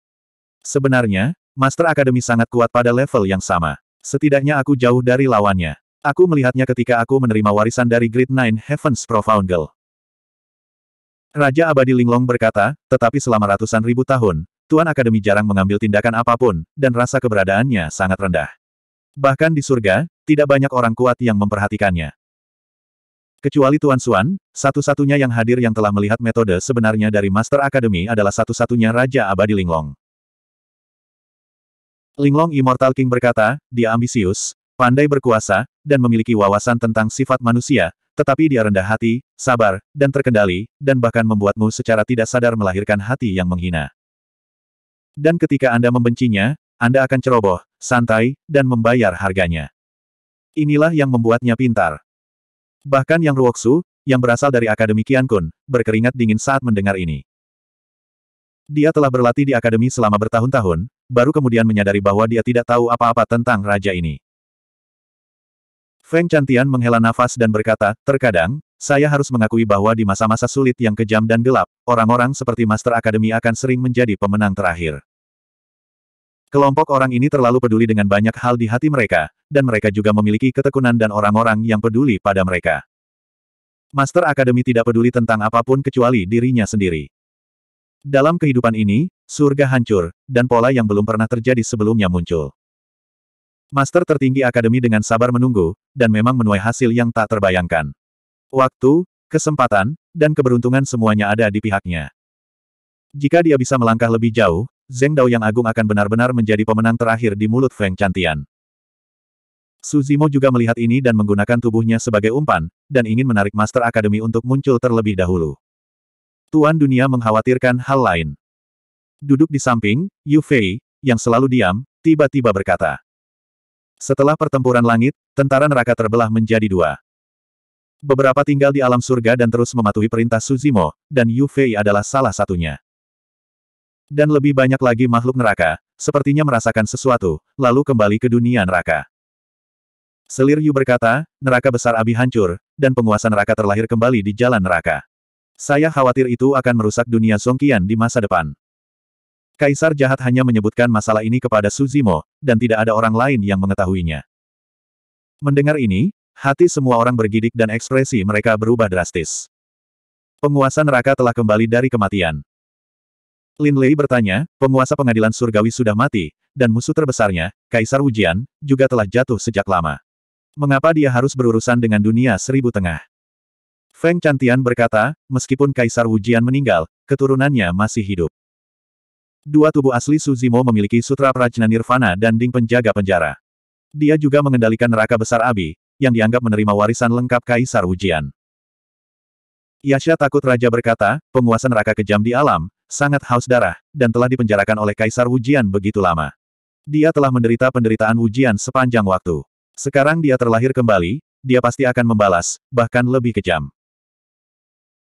[SPEAKER 1] Sebenarnya, Master Akademi sangat kuat pada level yang sama. Setidaknya aku jauh dari lawannya. Aku melihatnya ketika aku menerima warisan dari Great Nine Heavens Profoundal. Raja Abadi Linglong berkata, tetapi selama ratusan ribu tahun, Tuan Akademi jarang mengambil tindakan apapun, dan rasa keberadaannya sangat rendah. Bahkan di surga, tidak banyak orang kuat yang memperhatikannya. Kecuali Tuan Suan, satu-satunya yang hadir yang telah melihat metode sebenarnya dari Master Akademi adalah satu-satunya Raja Abadi Linglong. Linglong Immortal King berkata, dia ambisius, pandai berkuasa, dan memiliki wawasan tentang sifat manusia, tetapi dia rendah hati, sabar, dan terkendali, dan bahkan membuatmu secara tidak sadar melahirkan hati yang menghina. Dan ketika Anda membencinya, Anda akan ceroboh, santai, dan membayar harganya. Inilah yang membuatnya pintar. Bahkan Yang Ruoksu, yang berasal dari Akademi Kiankun, berkeringat dingin saat mendengar ini. Dia telah berlatih di akademi selama bertahun-tahun, baru kemudian menyadari bahwa dia tidak tahu apa-apa tentang raja ini. Feng Chantian menghela nafas dan berkata, terkadang, saya harus mengakui bahwa di masa-masa sulit yang kejam dan gelap, orang-orang seperti Master Akademi akan sering menjadi pemenang terakhir. Kelompok orang ini terlalu peduli dengan banyak hal di hati mereka, dan mereka juga memiliki ketekunan dan orang-orang yang peduli pada mereka. Master Akademi tidak peduli tentang apapun kecuali dirinya sendiri. Dalam kehidupan ini, surga hancur, dan pola yang belum pernah terjadi sebelumnya muncul. Master tertinggi akademi dengan sabar menunggu, dan memang menuai hasil yang tak terbayangkan. Waktu, kesempatan, dan keberuntungan semuanya ada di pihaknya. Jika dia bisa melangkah lebih jauh, Zeng Dao yang agung akan benar-benar menjadi pemenang terakhir di mulut Feng Chantian. Suzimo juga melihat ini dan menggunakan tubuhnya sebagai umpan, dan ingin menarik Master akademi untuk muncul terlebih dahulu. Tuan dunia mengkhawatirkan hal lain. Duduk di samping, Yu Fei, yang selalu diam, tiba-tiba berkata. Setelah pertempuran langit, tentara neraka terbelah menjadi dua. Beberapa tinggal di alam surga dan terus mematuhi perintah Suzimo, dan Yu Fei adalah salah satunya. Dan lebih banyak lagi makhluk neraka, sepertinya merasakan sesuatu, lalu kembali ke dunia neraka. Selir Yu berkata, neraka besar Abi hancur, dan penguasa neraka terlahir kembali di jalan neraka. Saya khawatir itu akan merusak dunia Songkian di masa depan. Kaisar jahat hanya menyebutkan masalah ini kepada Suzimo, dan tidak ada orang lain yang mengetahuinya. Mendengar ini, hati semua orang bergidik dan ekspresi mereka berubah drastis. Penguasa neraka telah kembali dari kematian. Lin Lei bertanya, penguasa pengadilan surgawi sudah mati, dan musuh terbesarnya, Kaisar Wujian, juga telah jatuh sejak lama. Mengapa dia harus berurusan dengan dunia seribu tengah? Feng Cantian berkata, meskipun Kaisar Wujian meninggal, keturunannya masih hidup. Dua tubuh asli Suzimo memiliki sutra prajna nirvana dan ding penjaga penjara. Dia juga mengendalikan neraka besar Abi, yang dianggap menerima warisan lengkap Kaisar Wujian. Yasha takut Raja berkata, penguasa neraka kejam di alam, sangat haus darah, dan telah dipenjarakan oleh Kaisar Wujian begitu lama. Dia telah menderita penderitaan Wujian sepanjang waktu. Sekarang dia terlahir kembali, dia pasti akan membalas, bahkan lebih kejam.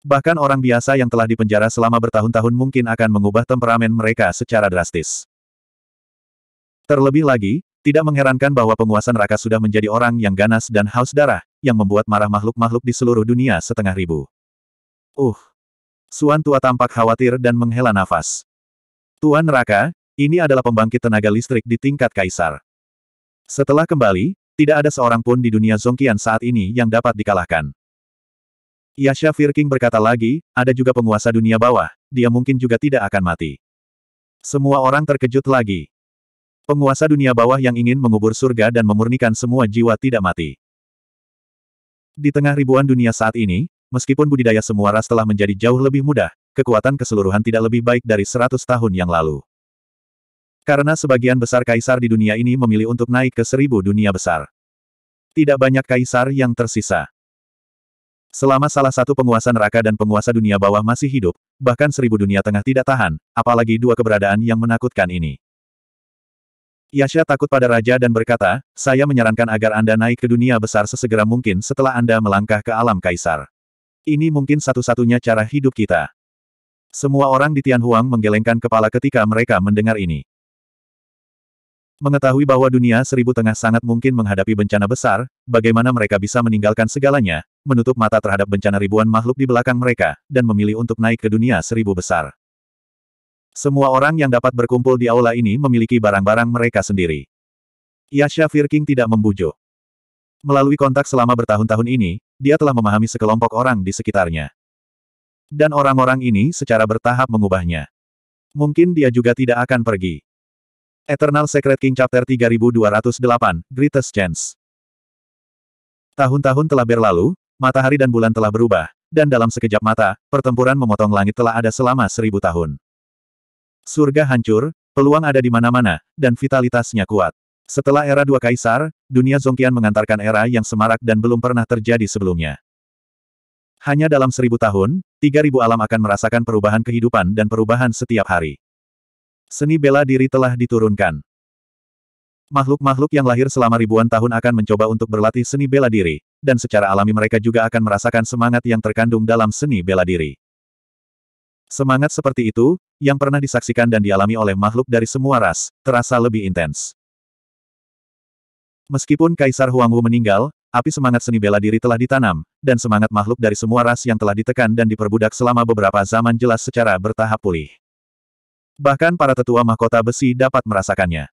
[SPEAKER 1] Bahkan orang biasa yang telah dipenjara selama bertahun-tahun mungkin akan mengubah temperamen mereka secara drastis. Terlebih lagi, tidak mengherankan bahwa penguasa neraka sudah menjadi orang yang ganas dan haus darah, yang membuat marah makhluk-makhluk di seluruh dunia setengah ribu. Uh! Suan tua tampak khawatir dan menghela nafas. Tuan neraka, ini adalah pembangkit tenaga listrik di tingkat kaisar. Setelah kembali, tidak ada seorang pun di dunia Zongkian saat ini yang dapat dikalahkan. Yasha Firking berkata lagi, ada juga penguasa dunia bawah, dia mungkin juga tidak akan mati. Semua orang terkejut lagi. Penguasa dunia bawah yang ingin mengubur surga dan memurnikan semua jiwa tidak mati. Di tengah ribuan dunia saat ini, meskipun budidaya semua ras telah menjadi jauh lebih mudah, kekuatan keseluruhan tidak lebih baik dari 100 tahun yang lalu. Karena sebagian besar kaisar di dunia ini memilih untuk naik ke seribu dunia besar. Tidak banyak kaisar yang tersisa. Selama salah satu penguasa neraka dan penguasa dunia bawah masih hidup, bahkan seribu dunia tengah tidak tahan, apalagi dua keberadaan yang menakutkan ini. Yasha takut pada raja dan berkata, saya menyarankan agar Anda naik ke dunia besar sesegera mungkin setelah Anda melangkah ke alam kaisar. Ini mungkin satu-satunya cara hidup kita. Semua orang di Tianhuang menggelengkan kepala ketika mereka mendengar ini. Mengetahui bahwa dunia seribu tengah sangat mungkin menghadapi bencana besar, bagaimana mereka bisa meninggalkan segalanya, menutup mata terhadap bencana ribuan makhluk di belakang mereka, dan memilih untuk naik ke dunia seribu besar. Semua orang yang dapat berkumpul di aula ini memiliki barang-barang mereka sendiri. Yasha Firking tidak membujuk. Melalui kontak selama bertahun-tahun ini, dia telah memahami sekelompok orang di sekitarnya. Dan orang-orang ini secara bertahap mengubahnya. Mungkin dia juga tidak akan pergi. Eternal Secret King Chapter 3208, Greatest Chance. Tahun-tahun telah berlalu, matahari dan bulan telah berubah, dan dalam sekejap mata, pertempuran memotong langit telah ada selama seribu tahun. Surga hancur, peluang ada di mana-mana, dan vitalitasnya kuat. Setelah era dua kaisar, dunia Zongqian mengantarkan era yang semarak dan belum pernah terjadi sebelumnya. Hanya dalam seribu tahun, tiga ribu alam akan merasakan perubahan kehidupan dan perubahan setiap hari. Seni bela diri telah diturunkan. Makhluk-makhluk yang lahir selama ribuan tahun akan mencoba untuk berlatih seni bela diri, dan secara alami mereka juga akan merasakan semangat yang terkandung dalam seni bela diri. Semangat seperti itu, yang pernah disaksikan dan dialami oleh makhluk dari semua ras, terasa lebih intens. Meskipun Kaisar Huangwu meninggal, api semangat seni bela diri telah ditanam, dan semangat makhluk dari semua ras yang telah ditekan dan diperbudak selama beberapa zaman jelas secara bertahap pulih. Bahkan para tetua mahkota besi dapat merasakannya.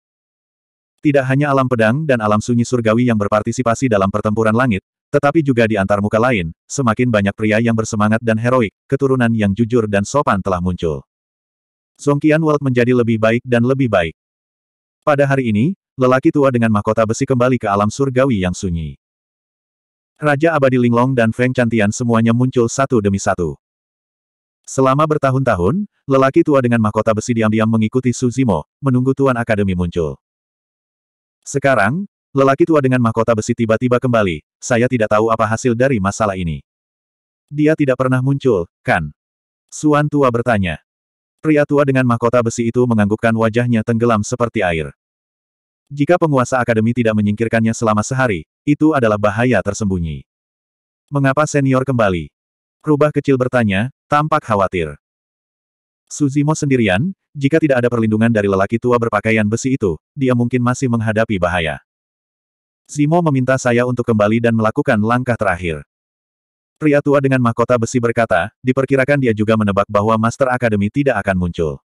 [SPEAKER 1] Tidak hanya alam pedang dan alam sunyi surgawi yang berpartisipasi dalam pertempuran langit, tetapi juga di antar muka lain, semakin banyak pria yang bersemangat dan heroik, keturunan yang jujur dan sopan telah muncul. Song Qian World menjadi lebih baik dan lebih baik. Pada hari ini, lelaki tua dengan mahkota besi kembali ke alam surgawi yang sunyi. Raja Abadi Linglong dan Feng Cantian semuanya muncul satu demi satu. Selama bertahun-tahun, lelaki tua dengan mahkota besi diam-diam mengikuti Suzimo, menunggu Tuan Akademi muncul. Sekarang, lelaki tua dengan mahkota besi tiba-tiba kembali, saya tidak tahu apa hasil dari masalah ini. Dia tidak pernah muncul, kan? Suan tua bertanya. Pria tua dengan mahkota besi itu menganggukkan wajahnya tenggelam seperti air. Jika penguasa akademi tidak menyingkirkannya selama sehari, itu adalah bahaya tersembunyi. Mengapa senior kembali? Rubah kecil bertanya, tampak khawatir. Suzimo sendirian, jika tidak ada perlindungan dari lelaki tua berpakaian besi itu, dia mungkin masih menghadapi bahaya. Zimo meminta saya untuk kembali dan melakukan langkah terakhir. Pria tua dengan mahkota besi berkata, diperkirakan dia juga menebak bahwa Master Academy tidak akan muncul.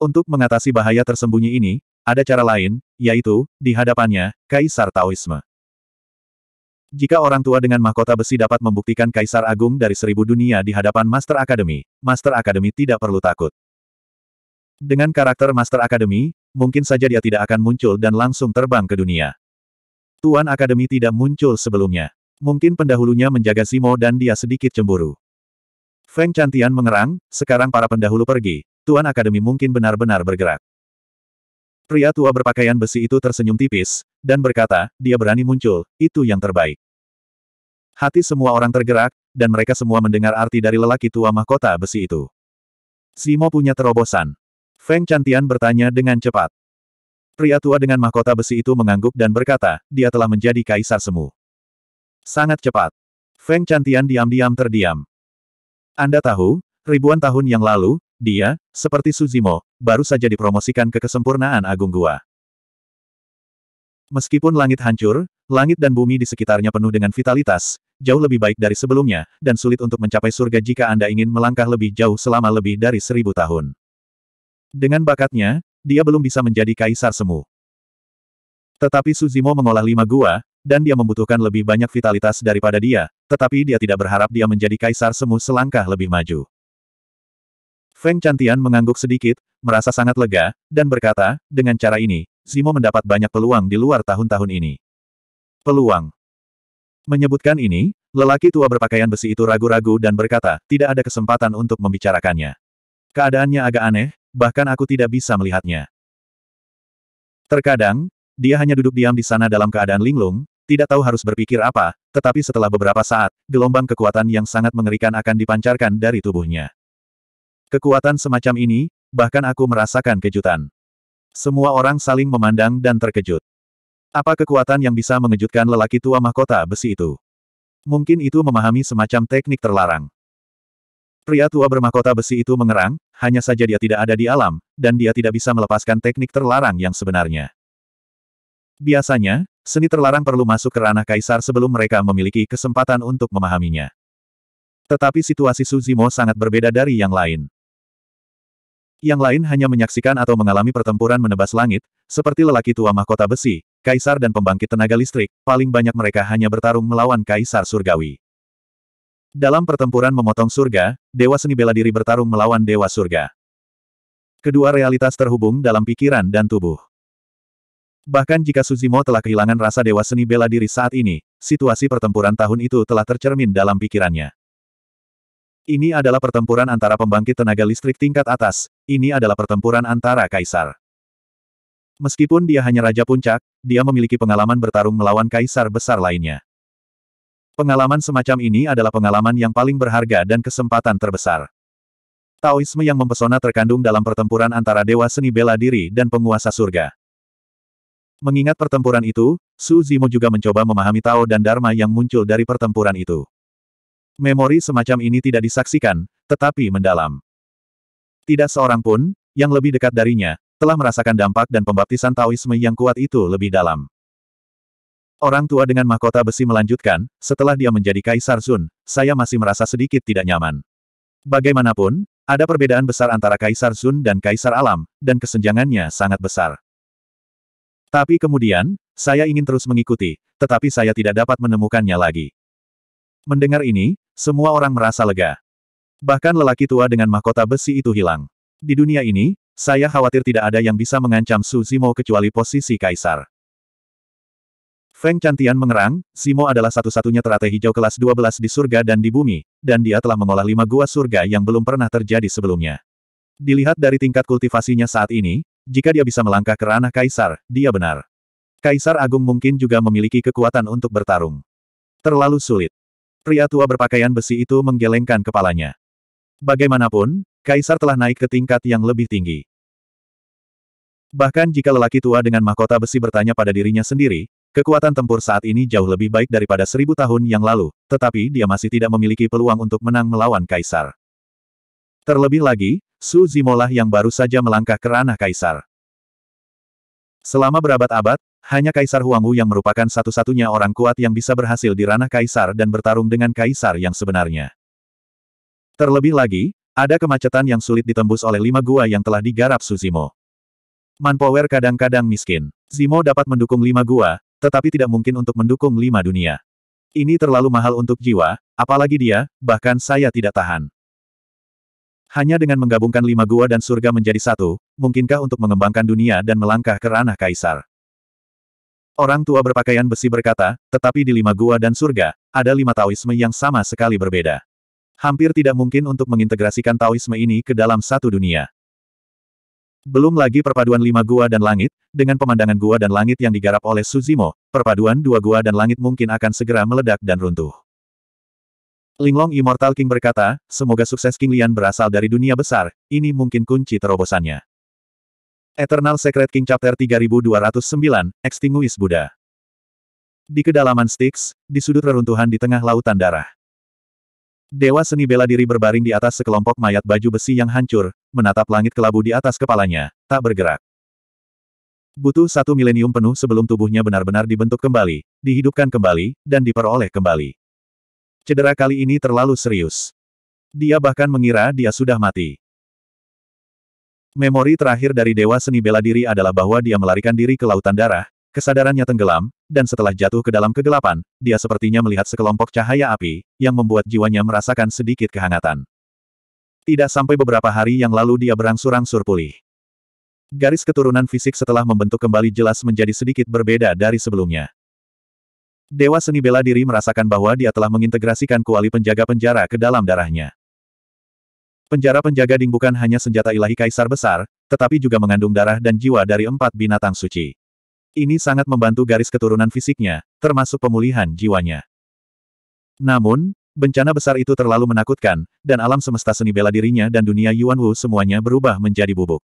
[SPEAKER 1] Untuk mengatasi bahaya tersembunyi ini, ada cara lain, yaitu, di hadapannya, Kaisar Taoisme. Jika orang tua dengan mahkota besi dapat membuktikan Kaisar Agung dari seribu dunia di hadapan Master Academy, Master Academy tidak perlu takut. Dengan karakter Master Academy, mungkin saja dia tidak akan muncul dan langsung terbang ke dunia. Tuan Akademi tidak muncul sebelumnya. Mungkin pendahulunya menjaga Simo dan dia sedikit cemburu. Feng Cantian mengerang, sekarang para pendahulu pergi, Tuan Akademi mungkin benar-benar bergerak. Pria tua berpakaian besi itu tersenyum tipis, dan berkata, dia berani muncul, itu yang terbaik. Hati semua orang tergerak, dan mereka semua mendengar arti dari lelaki tua mahkota besi itu. Simo punya terobosan. Feng Cantian bertanya dengan cepat. Pria tua dengan mahkota besi itu mengangguk dan berkata, dia telah menjadi kaisar semu. Sangat cepat. Feng Cantian diam-diam terdiam. Anda tahu, ribuan tahun yang lalu, dia, seperti Suzimo, baru saja dipromosikan ke kesempurnaan agung gua. Meskipun langit hancur, langit dan bumi di sekitarnya penuh dengan vitalitas, jauh lebih baik dari sebelumnya, dan sulit untuk mencapai surga jika Anda ingin melangkah lebih jauh selama lebih dari seribu tahun. Dengan bakatnya, dia belum bisa menjadi kaisar semu. Tetapi Suzimo mengolah lima gua, dan dia membutuhkan lebih banyak vitalitas daripada dia, tetapi dia tidak berharap dia menjadi kaisar semu selangkah lebih maju. Feng Chantian mengangguk sedikit, merasa sangat lega, dan berkata, dengan cara ini, Zimo mendapat banyak peluang di luar tahun-tahun ini. Peluang. Menyebutkan ini, lelaki tua berpakaian besi itu ragu-ragu dan berkata, tidak ada kesempatan untuk membicarakannya. Keadaannya agak aneh, bahkan aku tidak bisa melihatnya. Terkadang, dia hanya duduk diam di sana dalam keadaan linglung, tidak tahu harus berpikir apa, tetapi setelah beberapa saat, gelombang kekuatan yang sangat mengerikan akan dipancarkan dari tubuhnya. Kekuatan semacam ini, bahkan aku merasakan kejutan. Semua orang saling memandang dan terkejut. Apa kekuatan yang bisa mengejutkan lelaki tua mahkota besi itu? Mungkin itu memahami semacam teknik terlarang. Pria tua bermahkota besi itu mengerang, hanya saja dia tidak ada di alam, dan dia tidak bisa melepaskan teknik terlarang yang sebenarnya. Biasanya, seni terlarang perlu masuk ke ranah kaisar sebelum mereka memiliki kesempatan untuk memahaminya. Tetapi situasi Suzimo sangat berbeda dari yang lain. Yang lain hanya menyaksikan atau mengalami pertempuran menebas langit, seperti lelaki tua mahkota besi, kaisar dan pembangkit tenaga listrik, paling banyak mereka hanya bertarung melawan kaisar surgawi. Dalam pertempuran memotong surga, dewa seni bela diri bertarung melawan dewa surga. Kedua realitas terhubung dalam pikiran dan tubuh. Bahkan jika Suzimo telah kehilangan rasa dewa seni bela diri saat ini, situasi pertempuran tahun itu telah tercermin dalam pikirannya. Ini adalah pertempuran antara pembangkit tenaga listrik tingkat atas, ini adalah pertempuran antara kaisar. Meskipun dia hanya Raja Puncak, dia memiliki pengalaman bertarung melawan kaisar besar lainnya. Pengalaman semacam ini adalah pengalaman yang paling berharga dan kesempatan terbesar. Taoisme yang mempesona terkandung dalam pertempuran antara dewa seni bela diri dan penguasa surga. Mengingat pertempuran itu, Su Zimo juga mencoba memahami Tao dan Dharma yang muncul dari pertempuran itu memori semacam ini tidak disaksikan, tetapi mendalam. Tidak seorang pun, yang lebih dekat darinya, telah merasakan dampak dan pembaptisan Taoisme yang kuat itu lebih dalam. Orang tua dengan mahkota besi melanjutkan, setelah dia menjadi Kaisar Zun, saya masih merasa sedikit tidak nyaman. Bagaimanapun, ada perbedaan besar antara Kaisar Zun dan Kaisar Alam, dan kesenjangannya sangat besar. Tapi kemudian, saya ingin terus mengikuti, tetapi saya tidak dapat menemukannya lagi. Mendengar ini, semua orang merasa lega. Bahkan lelaki tua dengan mahkota besi itu hilang. Di dunia ini, saya khawatir tidak ada yang bisa mengancam Su Zimo kecuali posisi kaisar. Feng Cantian mengerang, Simo adalah satu-satunya terate hijau kelas 12 di surga dan di bumi, dan dia telah mengolah lima gua surga yang belum pernah terjadi sebelumnya. Dilihat dari tingkat kultivasinya saat ini, jika dia bisa melangkah ke ranah kaisar, dia benar. Kaisar Agung mungkin juga memiliki kekuatan untuk bertarung. Terlalu sulit. Pria tua berpakaian besi itu menggelengkan kepalanya. Bagaimanapun, Kaisar telah naik ke tingkat yang lebih tinggi. Bahkan jika lelaki tua dengan mahkota besi bertanya pada dirinya sendiri, kekuatan tempur saat ini jauh lebih baik daripada seribu tahun yang lalu, tetapi dia masih tidak memiliki peluang untuk menang melawan Kaisar. Terlebih lagi, Su Zimolah yang baru saja melangkah ke ranah Kaisar. Selama berabad-abad, hanya Kaisar Huangwu yang merupakan satu-satunya orang kuat yang bisa berhasil di ranah Kaisar dan bertarung dengan Kaisar yang sebenarnya. Terlebih lagi, ada kemacetan yang sulit ditembus oleh lima gua yang telah digarap Suzimo. Manpower kadang-kadang miskin. Zimo dapat mendukung lima gua, tetapi tidak mungkin untuk mendukung lima dunia. Ini terlalu mahal untuk jiwa, apalagi dia, bahkan saya tidak tahan. Hanya dengan menggabungkan lima gua dan surga menjadi satu, mungkinkah untuk mengembangkan dunia dan melangkah ke ranah kaisar? Orang tua berpakaian besi berkata, tetapi di lima gua dan surga, ada lima Taoisme yang sama sekali berbeda. Hampir tidak mungkin untuk mengintegrasikan Taoisme ini ke dalam satu dunia. Belum lagi perpaduan lima gua dan langit, dengan pemandangan gua dan langit yang digarap oleh Suzimo, perpaduan dua gua dan langit mungkin akan segera meledak dan runtuh. Linglong Immortal King berkata, semoga sukses King Lian berasal dari dunia besar, ini mungkin kunci terobosannya. Eternal Secret King Chapter 3209, Extinguish Buddha. Di kedalaman Styx, di sudut reruntuhan di tengah lautan darah. Dewa seni bela diri berbaring di atas sekelompok mayat baju besi yang hancur, menatap langit kelabu di atas kepalanya, tak bergerak. Butuh satu milenium penuh sebelum tubuhnya benar-benar dibentuk kembali, dihidupkan kembali, dan diperoleh kembali. Cedera kali ini terlalu serius. Dia bahkan mengira dia sudah mati. Memori terakhir dari Dewa Seni Bela Diri adalah bahwa dia melarikan diri ke lautan darah, kesadarannya tenggelam, dan setelah jatuh ke dalam kegelapan, dia sepertinya melihat sekelompok cahaya api, yang membuat jiwanya merasakan sedikit kehangatan. Tidak sampai beberapa hari yang lalu dia berangsur-angsur pulih. Garis keturunan fisik setelah membentuk kembali jelas menjadi sedikit berbeda dari sebelumnya. Dewa seni bela diri merasakan bahwa dia telah mengintegrasikan kuali penjaga penjara ke dalam darahnya. Penjara penjaga ding bukan hanya senjata ilahi kaisar besar, tetapi juga mengandung darah dan jiwa dari empat binatang suci. Ini sangat membantu garis keturunan fisiknya, termasuk pemulihan jiwanya. Namun, bencana besar itu terlalu menakutkan, dan alam semesta seni bela dirinya dan dunia Yuan Wu semuanya berubah menjadi bubuk.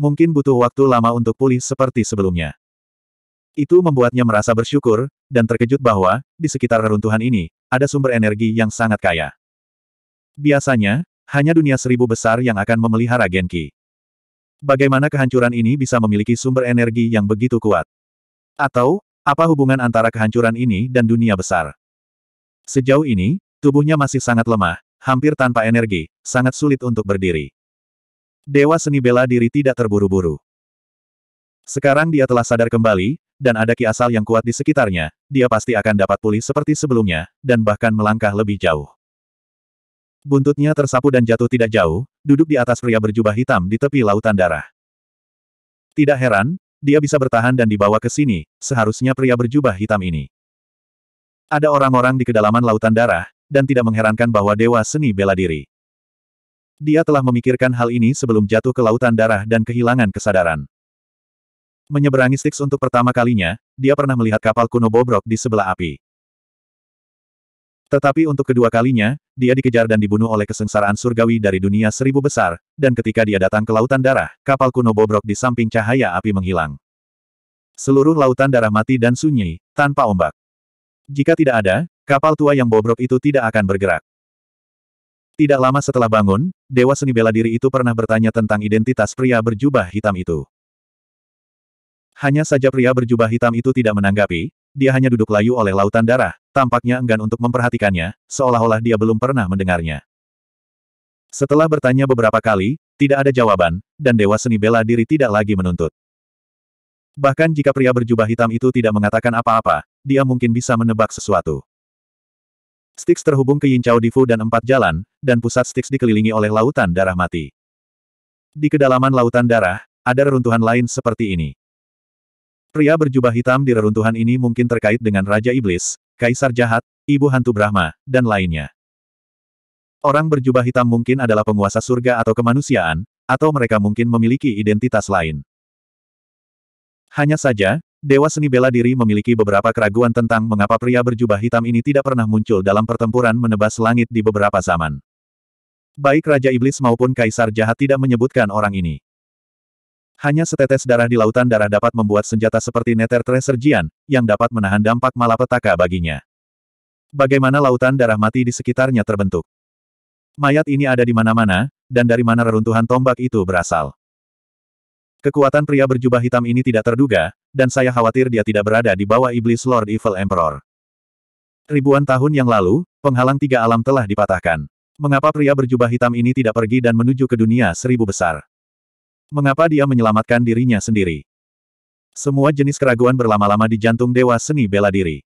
[SPEAKER 1] Mungkin butuh waktu lama untuk pulih seperti sebelumnya. Itu membuatnya merasa bersyukur, dan terkejut bahwa, di sekitar reruntuhan ini, ada sumber energi yang sangat kaya. Biasanya, hanya dunia seribu besar yang akan memelihara Genki. Bagaimana kehancuran ini bisa memiliki sumber energi yang begitu kuat? Atau, apa hubungan antara kehancuran ini dan dunia besar? Sejauh ini, tubuhnya masih sangat lemah, hampir tanpa energi, sangat sulit untuk berdiri. Dewa seni bela diri tidak terburu-buru. Sekarang dia telah sadar kembali, dan ada ki asal yang kuat di sekitarnya, dia pasti akan dapat pulih seperti sebelumnya, dan bahkan melangkah lebih jauh. Buntutnya tersapu dan jatuh tidak jauh, duduk di atas pria berjubah hitam di tepi lautan darah. Tidak heran, dia bisa bertahan dan dibawa ke sini, seharusnya pria berjubah hitam ini. Ada orang-orang di kedalaman lautan darah, dan tidak mengherankan bahwa dewa seni bela diri. Dia telah memikirkan hal ini sebelum jatuh ke lautan darah dan kehilangan kesadaran. Menyeberangi Styx untuk pertama kalinya, dia pernah melihat kapal kuno bobrok di sebelah api. Tetapi untuk kedua kalinya, dia dikejar dan dibunuh oleh kesengsaraan surgawi dari dunia seribu besar, dan ketika dia datang ke Lautan Darah, kapal kuno bobrok di samping cahaya api menghilang. Seluruh lautan darah mati dan sunyi, tanpa ombak. Jika tidak ada, kapal tua yang bobrok itu tidak akan bergerak. Tidak lama setelah bangun, Dewa Seni Bela Diri itu pernah bertanya tentang identitas pria berjubah hitam itu. Hanya saja pria berjubah hitam itu tidak menanggapi, dia hanya duduk layu oleh lautan darah, tampaknya enggan untuk memperhatikannya, seolah-olah dia belum pernah mendengarnya. Setelah bertanya beberapa kali, tidak ada jawaban, dan Dewa Seni Bela Diri tidak lagi menuntut. Bahkan jika pria berjubah hitam itu tidak mengatakan apa-apa, dia mungkin bisa menebak sesuatu. Stix terhubung ke Yincao Difu dan empat jalan, dan pusat Stix dikelilingi oleh lautan darah mati. Di kedalaman lautan darah, ada reruntuhan lain seperti ini. Pria berjubah hitam di reruntuhan ini mungkin terkait dengan Raja Iblis, Kaisar Jahat, Ibu Hantu Brahma, dan lainnya. Orang berjubah hitam mungkin adalah penguasa surga atau kemanusiaan, atau mereka mungkin memiliki identitas lain. Hanya saja, Dewa Seni Bela Diri memiliki beberapa keraguan tentang mengapa pria berjubah hitam ini tidak pernah muncul dalam pertempuran menebas langit di beberapa zaman. Baik Raja Iblis maupun Kaisar Jahat tidak menyebutkan orang ini. Hanya setetes darah di lautan darah dapat membuat senjata seperti Nether Treasure Jian, yang dapat menahan dampak malapetaka baginya. Bagaimana lautan darah mati di sekitarnya terbentuk? Mayat ini ada di mana-mana, dan dari mana reruntuhan tombak itu berasal. Kekuatan pria berjubah hitam ini tidak terduga, dan saya khawatir dia tidak berada di bawah iblis Lord Evil Emperor. Ribuan tahun yang lalu, penghalang tiga alam telah dipatahkan. Mengapa pria berjubah hitam ini tidak pergi dan menuju ke dunia seribu besar? Mengapa dia menyelamatkan dirinya sendiri? Semua jenis keraguan berlama-lama di jantung dewa seni bela diri.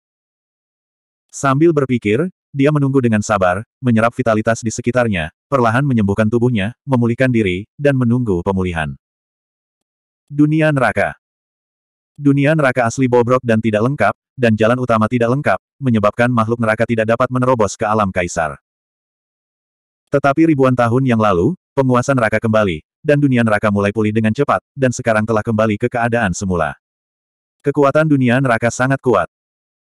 [SPEAKER 1] Sambil berpikir, dia menunggu dengan sabar, menyerap vitalitas di sekitarnya, perlahan menyembuhkan tubuhnya, memulihkan diri, dan menunggu pemulihan. Dunia neraka Dunia neraka asli bobrok dan tidak lengkap, dan jalan utama tidak lengkap, menyebabkan makhluk neraka tidak dapat menerobos ke alam kaisar. Tetapi ribuan tahun yang lalu, penguasa neraka kembali, dan dunia neraka mulai pulih dengan cepat, dan sekarang telah kembali ke keadaan semula. Kekuatan dunia neraka sangat kuat.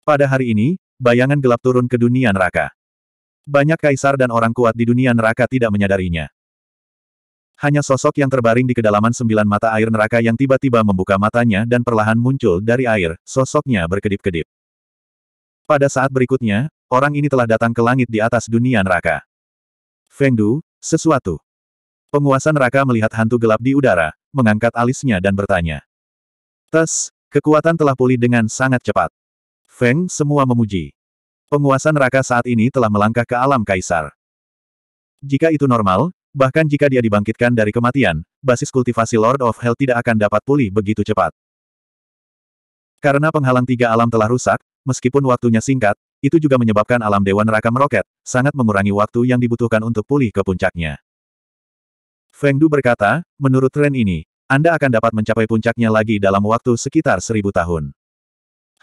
[SPEAKER 1] Pada hari ini, bayangan gelap turun ke dunia neraka. Banyak kaisar dan orang kuat di dunia neraka tidak menyadarinya. Hanya sosok yang terbaring di kedalaman sembilan mata air neraka yang tiba-tiba membuka matanya dan perlahan muncul dari air, sosoknya berkedip-kedip. Pada saat berikutnya, orang ini telah datang ke langit di atas dunia neraka. Feng Du, sesuatu. Penguasa neraka melihat hantu gelap di udara, mengangkat alisnya dan bertanya. Tes, kekuatan telah pulih dengan sangat cepat. Feng semua memuji. Penguasa neraka saat ini telah melangkah ke alam kaisar. Jika itu normal, bahkan jika dia dibangkitkan dari kematian, basis kultivasi Lord of Hell tidak akan dapat pulih begitu cepat. Karena penghalang tiga alam telah rusak, meskipun waktunya singkat, itu juga menyebabkan alam Dewan Neraka meroket, sangat mengurangi waktu yang dibutuhkan untuk pulih ke puncaknya. Feng Du berkata, menurut tren ini, Anda akan dapat mencapai puncaknya lagi dalam waktu sekitar seribu tahun.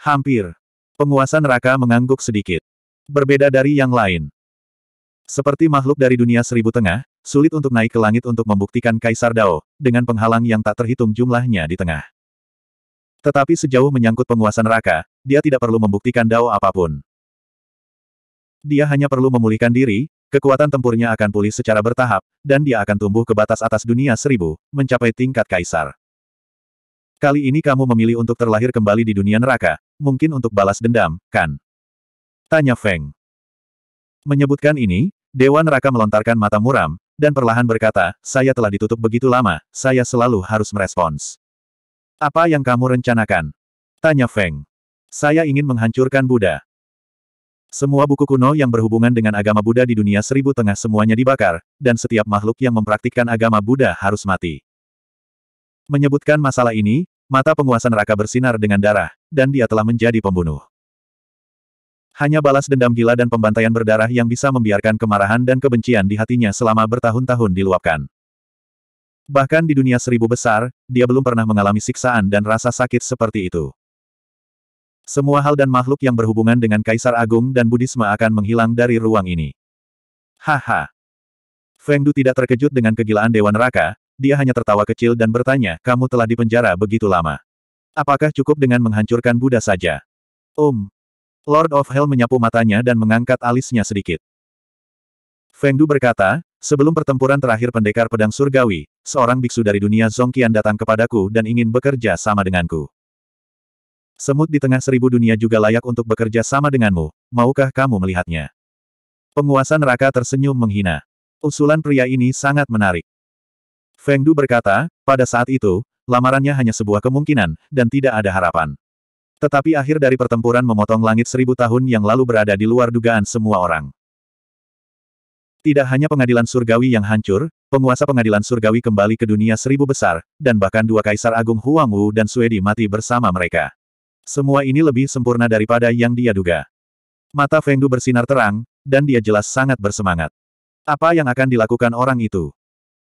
[SPEAKER 1] Hampir. Penguasa neraka mengangguk sedikit. Berbeda dari yang lain. Seperti makhluk dari dunia seribu tengah, sulit untuk naik ke langit untuk membuktikan Kaisar Dao, dengan penghalang yang tak terhitung jumlahnya di tengah. Tetapi sejauh menyangkut penguasa neraka, dia tidak perlu membuktikan Dao apapun. Dia hanya perlu memulihkan diri, kekuatan tempurnya akan pulih secara bertahap, dan dia akan tumbuh ke batas atas dunia seribu, mencapai tingkat kaisar. Kali ini kamu memilih untuk terlahir kembali di dunia neraka, mungkin untuk balas dendam, kan? Tanya Feng. Menyebutkan ini, Dewa Neraka melontarkan mata muram, dan perlahan berkata, saya telah ditutup begitu lama, saya selalu harus merespons. Apa yang kamu rencanakan? Tanya Feng. Saya ingin menghancurkan Buddha. Semua buku kuno yang berhubungan dengan agama Buddha di dunia seribu tengah semuanya dibakar, dan setiap makhluk yang mempraktikkan agama Buddha harus mati. Menyebutkan masalah ini, mata penguasa neraka bersinar dengan darah, dan dia telah menjadi pembunuh. Hanya balas dendam gila dan pembantaian berdarah yang bisa membiarkan kemarahan dan kebencian di hatinya selama bertahun-tahun diluapkan. Bahkan di dunia seribu besar, dia belum pernah mengalami siksaan dan rasa sakit seperti itu. Semua hal dan makhluk yang berhubungan dengan Kaisar Agung dan Budisme akan menghilang dari ruang ini. Haha. Feng Du tidak terkejut dengan kegilaan Dewa Neraka, dia hanya tertawa kecil dan bertanya, kamu telah dipenjara begitu lama. Apakah cukup dengan menghancurkan Buddha saja? Um. Lord of Hell menyapu matanya dan mengangkat alisnya sedikit. Feng Du berkata, sebelum pertempuran terakhir pendekar pedang surgawi, seorang biksu dari dunia Zongqian datang kepadaku dan ingin bekerja sama denganku. Semut di tengah seribu dunia juga layak untuk bekerja sama denganmu, maukah kamu melihatnya? Penguasa neraka tersenyum menghina. Usulan pria ini sangat menarik. Feng Du berkata, pada saat itu, lamarannya hanya sebuah kemungkinan, dan tidak ada harapan. Tetapi akhir dari pertempuran memotong langit seribu tahun yang lalu berada di luar dugaan semua orang. Tidak hanya pengadilan surgawi yang hancur, penguasa pengadilan surgawi kembali ke dunia seribu besar, dan bahkan dua kaisar agung Huang Wu dan Suedi mati bersama mereka. Semua ini lebih sempurna daripada yang dia duga. Mata Fengdu bersinar terang, dan dia jelas sangat bersemangat. Apa yang akan dilakukan orang itu?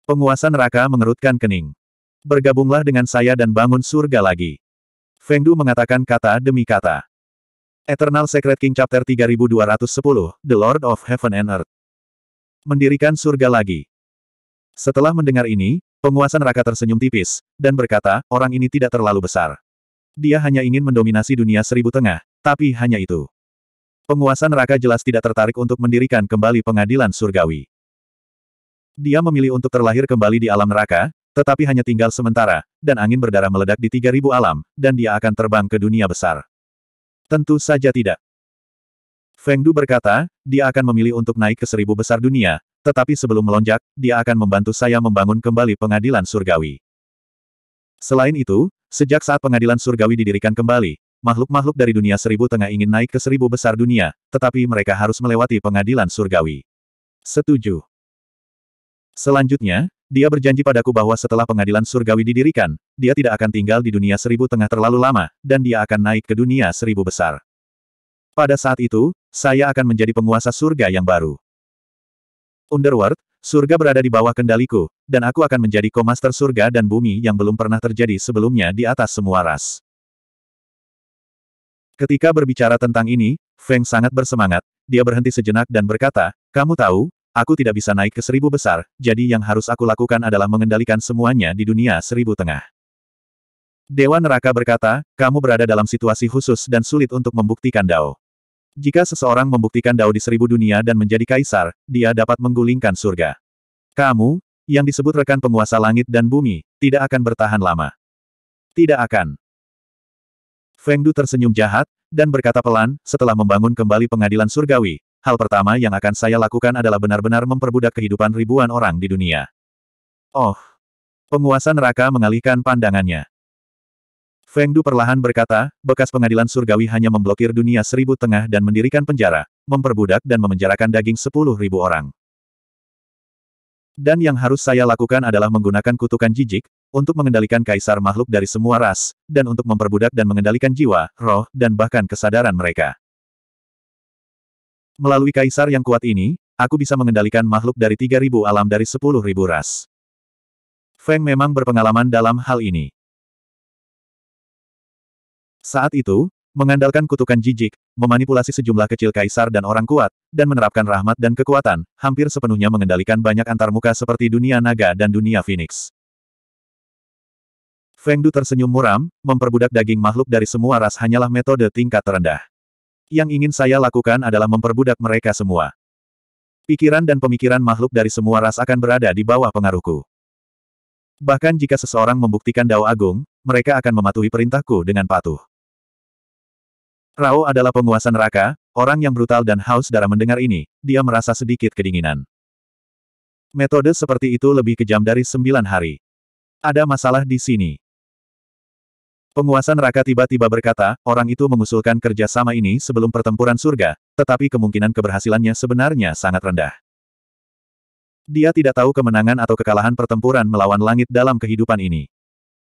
[SPEAKER 1] Penguasa neraka mengerutkan kening. Bergabunglah dengan saya dan bangun surga lagi. Fengdu mengatakan kata demi kata. Eternal Secret King Chapter 3210, The Lord of Heaven and Earth. Mendirikan surga lagi. Setelah mendengar ini, penguasa neraka tersenyum tipis, dan berkata, orang ini tidak terlalu besar. Dia hanya ingin mendominasi dunia seribu tengah, tapi hanya itu. Penguasa neraka jelas tidak tertarik untuk mendirikan kembali pengadilan surgawi. Dia memilih untuk terlahir kembali di alam neraka, tetapi hanya tinggal sementara, dan angin berdarah meledak di 3000 alam, dan dia akan terbang ke dunia besar. Tentu saja tidak. Feng Du berkata, dia akan memilih untuk naik ke seribu besar dunia, tetapi sebelum melonjak, dia akan membantu saya membangun kembali pengadilan surgawi. Selain itu, Sejak saat pengadilan surgawi didirikan kembali, makhluk-makhluk dari dunia seribu tengah ingin naik ke seribu besar dunia, tetapi mereka harus melewati pengadilan surgawi. Setuju. Selanjutnya, dia berjanji padaku bahwa setelah pengadilan surgawi didirikan, dia tidak akan tinggal di dunia seribu tengah terlalu lama, dan dia akan naik ke dunia seribu besar. Pada saat itu, saya akan menjadi penguasa surga yang baru. Underworld, Surga berada di bawah kendaliku, dan aku akan menjadi komaster surga dan bumi yang belum pernah terjadi sebelumnya di atas semua ras. Ketika berbicara tentang ini, Feng sangat bersemangat, dia berhenti sejenak dan berkata, kamu tahu, aku tidak bisa naik ke seribu besar, jadi yang harus aku lakukan adalah mengendalikan semuanya di dunia seribu tengah. Dewa Neraka berkata, kamu berada dalam situasi khusus dan sulit untuk membuktikan Dao. Jika seseorang membuktikan Dao di seribu dunia dan menjadi kaisar, dia dapat menggulingkan surga. Kamu, yang disebut rekan penguasa langit dan bumi, tidak akan bertahan lama. Tidak akan. Feng Du tersenyum jahat, dan berkata pelan, setelah membangun kembali pengadilan surgawi, Hal pertama yang akan saya lakukan adalah benar-benar memperbudak kehidupan ribuan orang di dunia. Oh! Penguasa neraka mengalihkan pandangannya. Feng Du perlahan berkata, bekas pengadilan surgawi hanya memblokir dunia seribu tengah dan mendirikan penjara, memperbudak dan memenjarakan daging sepuluh ribu orang. Dan yang harus saya lakukan adalah menggunakan kutukan jijik, untuk mengendalikan kaisar makhluk dari semua ras, dan untuk memperbudak dan mengendalikan jiwa, roh, dan bahkan kesadaran mereka. Melalui kaisar yang kuat ini, aku bisa mengendalikan makhluk dari 3.000 alam dari 10.000 ras. Feng memang berpengalaman dalam hal ini. Saat itu, mengandalkan kutukan jijik, memanipulasi sejumlah kecil kaisar dan orang kuat, dan menerapkan rahmat dan kekuatan, hampir sepenuhnya mengendalikan banyak antarmuka seperti dunia naga dan dunia phoenix. Feng Du tersenyum muram, memperbudak daging makhluk dari semua ras hanyalah metode tingkat terendah. Yang ingin saya lakukan adalah memperbudak mereka semua. Pikiran dan pemikiran makhluk dari semua ras akan berada di bawah pengaruhku. Bahkan jika seseorang membuktikan Dao Agung, mereka akan mematuhi perintahku dengan patuh. Rao adalah penguasa neraka, orang yang brutal dan haus darah mendengar ini, dia merasa sedikit kedinginan. Metode seperti itu lebih kejam dari sembilan hari. Ada masalah di sini. Penguasa neraka tiba-tiba berkata, orang itu mengusulkan kerjasama ini sebelum pertempuran surga, tetapi kemungkinan keberhasilannya sebenarnya sangat rendah. Dia tidak tahu kemenangan atau kekalahan pertempuran melawan langit dalam kehidupan ini.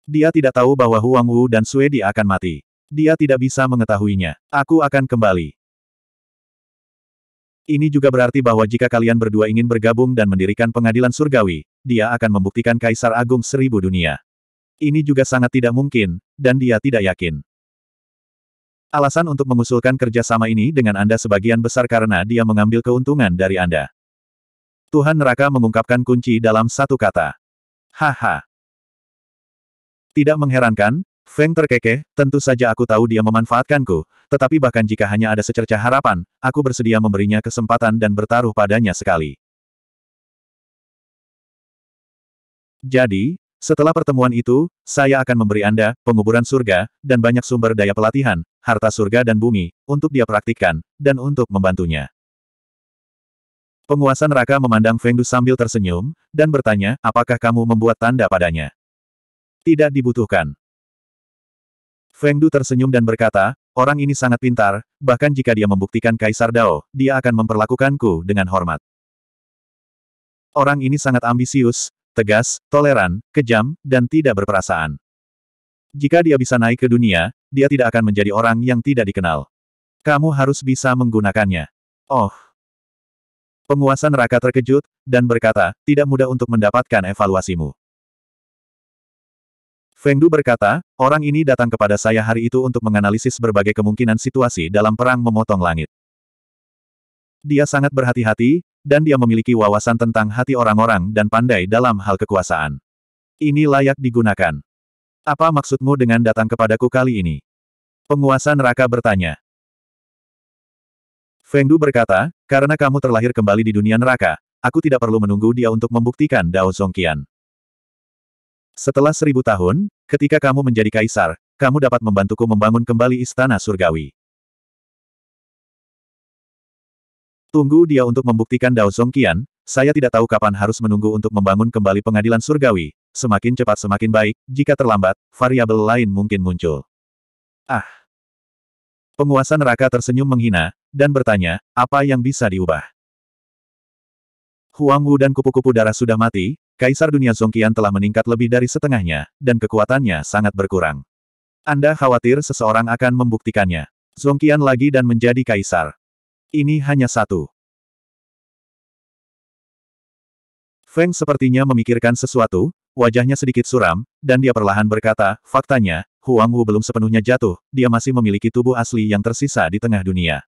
[SPEAKER 1] Dia tidak tahu bahwa Huang Wu dan Suedi akan mati dia tidak bisa mengetahuinya. Aku akan kembali. Ini juga berarti bahwa jika kalian berdua ingin bergabung dan mendirikan pengadilan surgawi, dia akan membuktikan Kaisar Agung Seribu Dunia. Ini juga sangat tidak mungkin, dan dia tidak yakin. Alasan untuk mengusulkan kerjasama ini dengan Anda sebagian besar karena dia mengambil keuntungan dari Anda. Tuhan Neraka mengungkapkan kunci dalam satu kata. Haha. Tidak mengherankan, Feng terkekeh, tentu saja aku tahu dia memanfaatkanku, tetapi bahkan jika hanya ada secerca harapan, aku bersedia memberinya kesempatan dan bertaruh padanya sekali. Jadi, setelah pertemuan itu, saya akan memberi Anda penguburan surga, dan banyak sumber daya pelatihan, harta surga dan bumi, untuk dia praktikkan, dan untuk membantunya. Penguasa neraka memandang Feng Du sambil tersenyum, dan bertanya, apakah kamu membuat tanda padanya? Tidak dibutuhkan. Feng Du tersenyum dan berkata, orang ini sangat pintar, bahkan jika dia membuktikan Kaisar Dao, dia akan memperlakukanku dengan hormat. Orang ini sangat ambisius, tegas, toleran, kejam, dan tidak berperasaan. Jika dia bisa naik ke dunia, dia tidak akan menjadi orang yang tidak dikenal. Kamu harus bisa menggunakannya. Oh. Penguasa neraka terkejut, dan berkata, tidak mudah untuk mendapatkan evaluasimu. Feng berkata, orang ini datang kepada saya hari itu untuk menganalisis berbagai kemungkinan situasi dalam perang memotong langit. Dia sangat berhati-hati, dan dia memiliki wawasan tentang hati orang-orang dan pandai dalam hal kekuasaan. Ini layak digunakan. Apa maksudmu dengan datang kepadaku kali ini? Penguasa neraka bertanya. Feng berkata, karena kamu terlahir kembali di dunia neraka, aku tidak perlu menunggu dia untuk membuktikan Dao Zongqian. Setelah seribu tahun, Ketika kamu menjadi kaisar, kamu dapat membantuku membangun kembali istana surgawi. Tunggu dia untuk membuktikan Dao Zongqian, saya tidak tahu kapan harus menunggu untuk membangun kembali pengadilan surgawi, semakin cepat semakin baik, jika terlambat, variabel lain mungkin muncul. Ah! Penguasa neraka tersenyum menghina, dan bertanya, apa yang bisa diubah? Huang Wu dan kupu-kupu darah sudah mati, Kaisar Dunia Zongqian telah meningkat lebih dari setengahnya, dan kekuatannya sangat berkurang. Anda khawatir seseorang akan membuktikannya. Zongqian lagi dan menjadi kaisar. Ini hanya satu. Feng sepertinya memikirkan sesuatu, wajahnya sedikit suram, dan dia perlahan berkata, faktanya, Huang Wu belum sepenuhnya jatuh, dia masih memiliki tubuh asli yang tersisa di tengah dunia.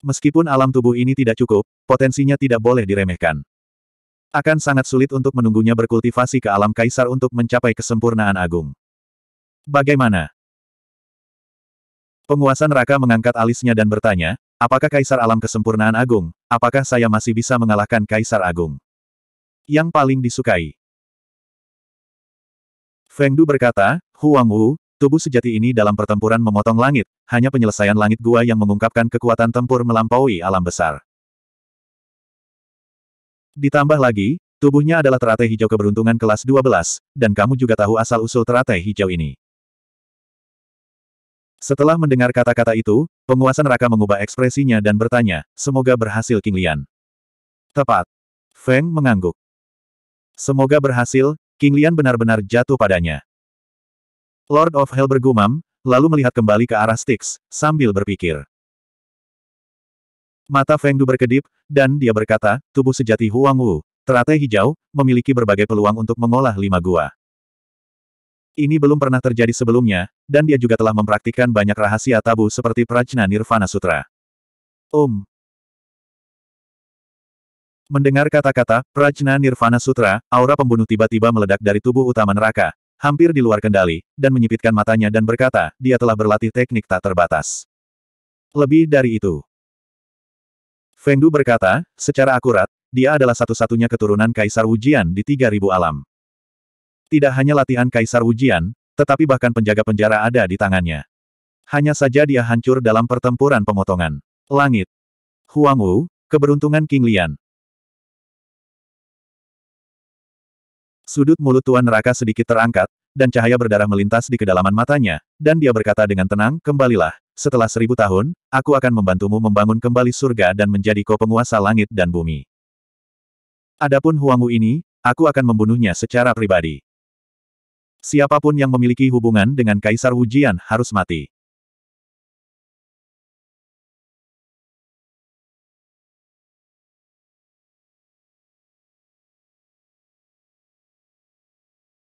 [SPEAKER 1] Meskipun alam tubuh ini tidak cukup, potensinya tidak boleh diremehkan. Akan sangat sulit untuk menunggunya berkultivasi ke alam kaisar untuk mencapai kesempurnaan agung. Bagaimana? Penguasa neraka mengangkat alisnya dan bertanya, apakah kaisar alam kesempurnaan agung, apakah saya masih bisa mengalahkan kaisar agung? Yang paling disukai. Feng Du berkata, Huang Wu, tubuh sejati ini dalam pertempuran memotong langit, hanya penyelesaian langit gua yang mengungkapkan kekuatan tempur melampaui alam besar. Ditambah lagi, tubuhnya adalah teratai hijau keberuntungan kelas 12, dan kamu juga tahu asal-usul teratai hijau ini. Setelah mendengar kata-kata itu, penguasa neraka mengubah ekspresinya dan bertanya, semoga berhasil King Lian. Tepat. Feng mengangguk. Semoga berhasil, King Lian benar-benar jatuh padanya. Lord of Hell bergumam, lalu melihat kembali ke arah Styx, sambil berpikir. Mata Feng Du berkedip, dan dia berkata, tubuh sejati Huang Wu, teratai hijau, memiliki berbagai peluang untuk mengolah lima gua. Ini belum pernah terjadi sebelumnya, dan dia juga telah mempraktikkan banyak rahasia tabu seperti Prajna Nirvana Sutra. Om. Mendengar kata-kata, Prajna Nirvana Sutra, aura pembunuh tiba-tiba meledak dari tubuh utama neraka, hampir di luar kendali, dan menyipitkan matanya dan berkata, dia telah berlatih teknik tak terbatas. Lebih dari itu, Feng Du berkata, secara akurat, dia adalah satu-satunya keturunan Kaisar Wujian di 3000 alam. Tidak hanya latihan Kaisar Wujian, tetapi bahkan penjaga penjara ada di tangannya. Hanya saja dia hancur dalam pertempuran pemotongan. Langit. Huang Wu, keberuntungan King Lian. Sudut mulut Tuan neraka sedikit terangkat, dan cahaya berdarah melintas di kedalaman matanya, dan dia berkata dengan tenang, kembalilah, setelah seribu tahun, aku akan membantumu membangun kembali surga dan menjadi kau penguasa langit dan bumi. Adapun Huangwu ini, aku akan membunuhnya secara pribadi. Siapapun yang memiliki hubungan dengan Kaisar Wujian harus mati.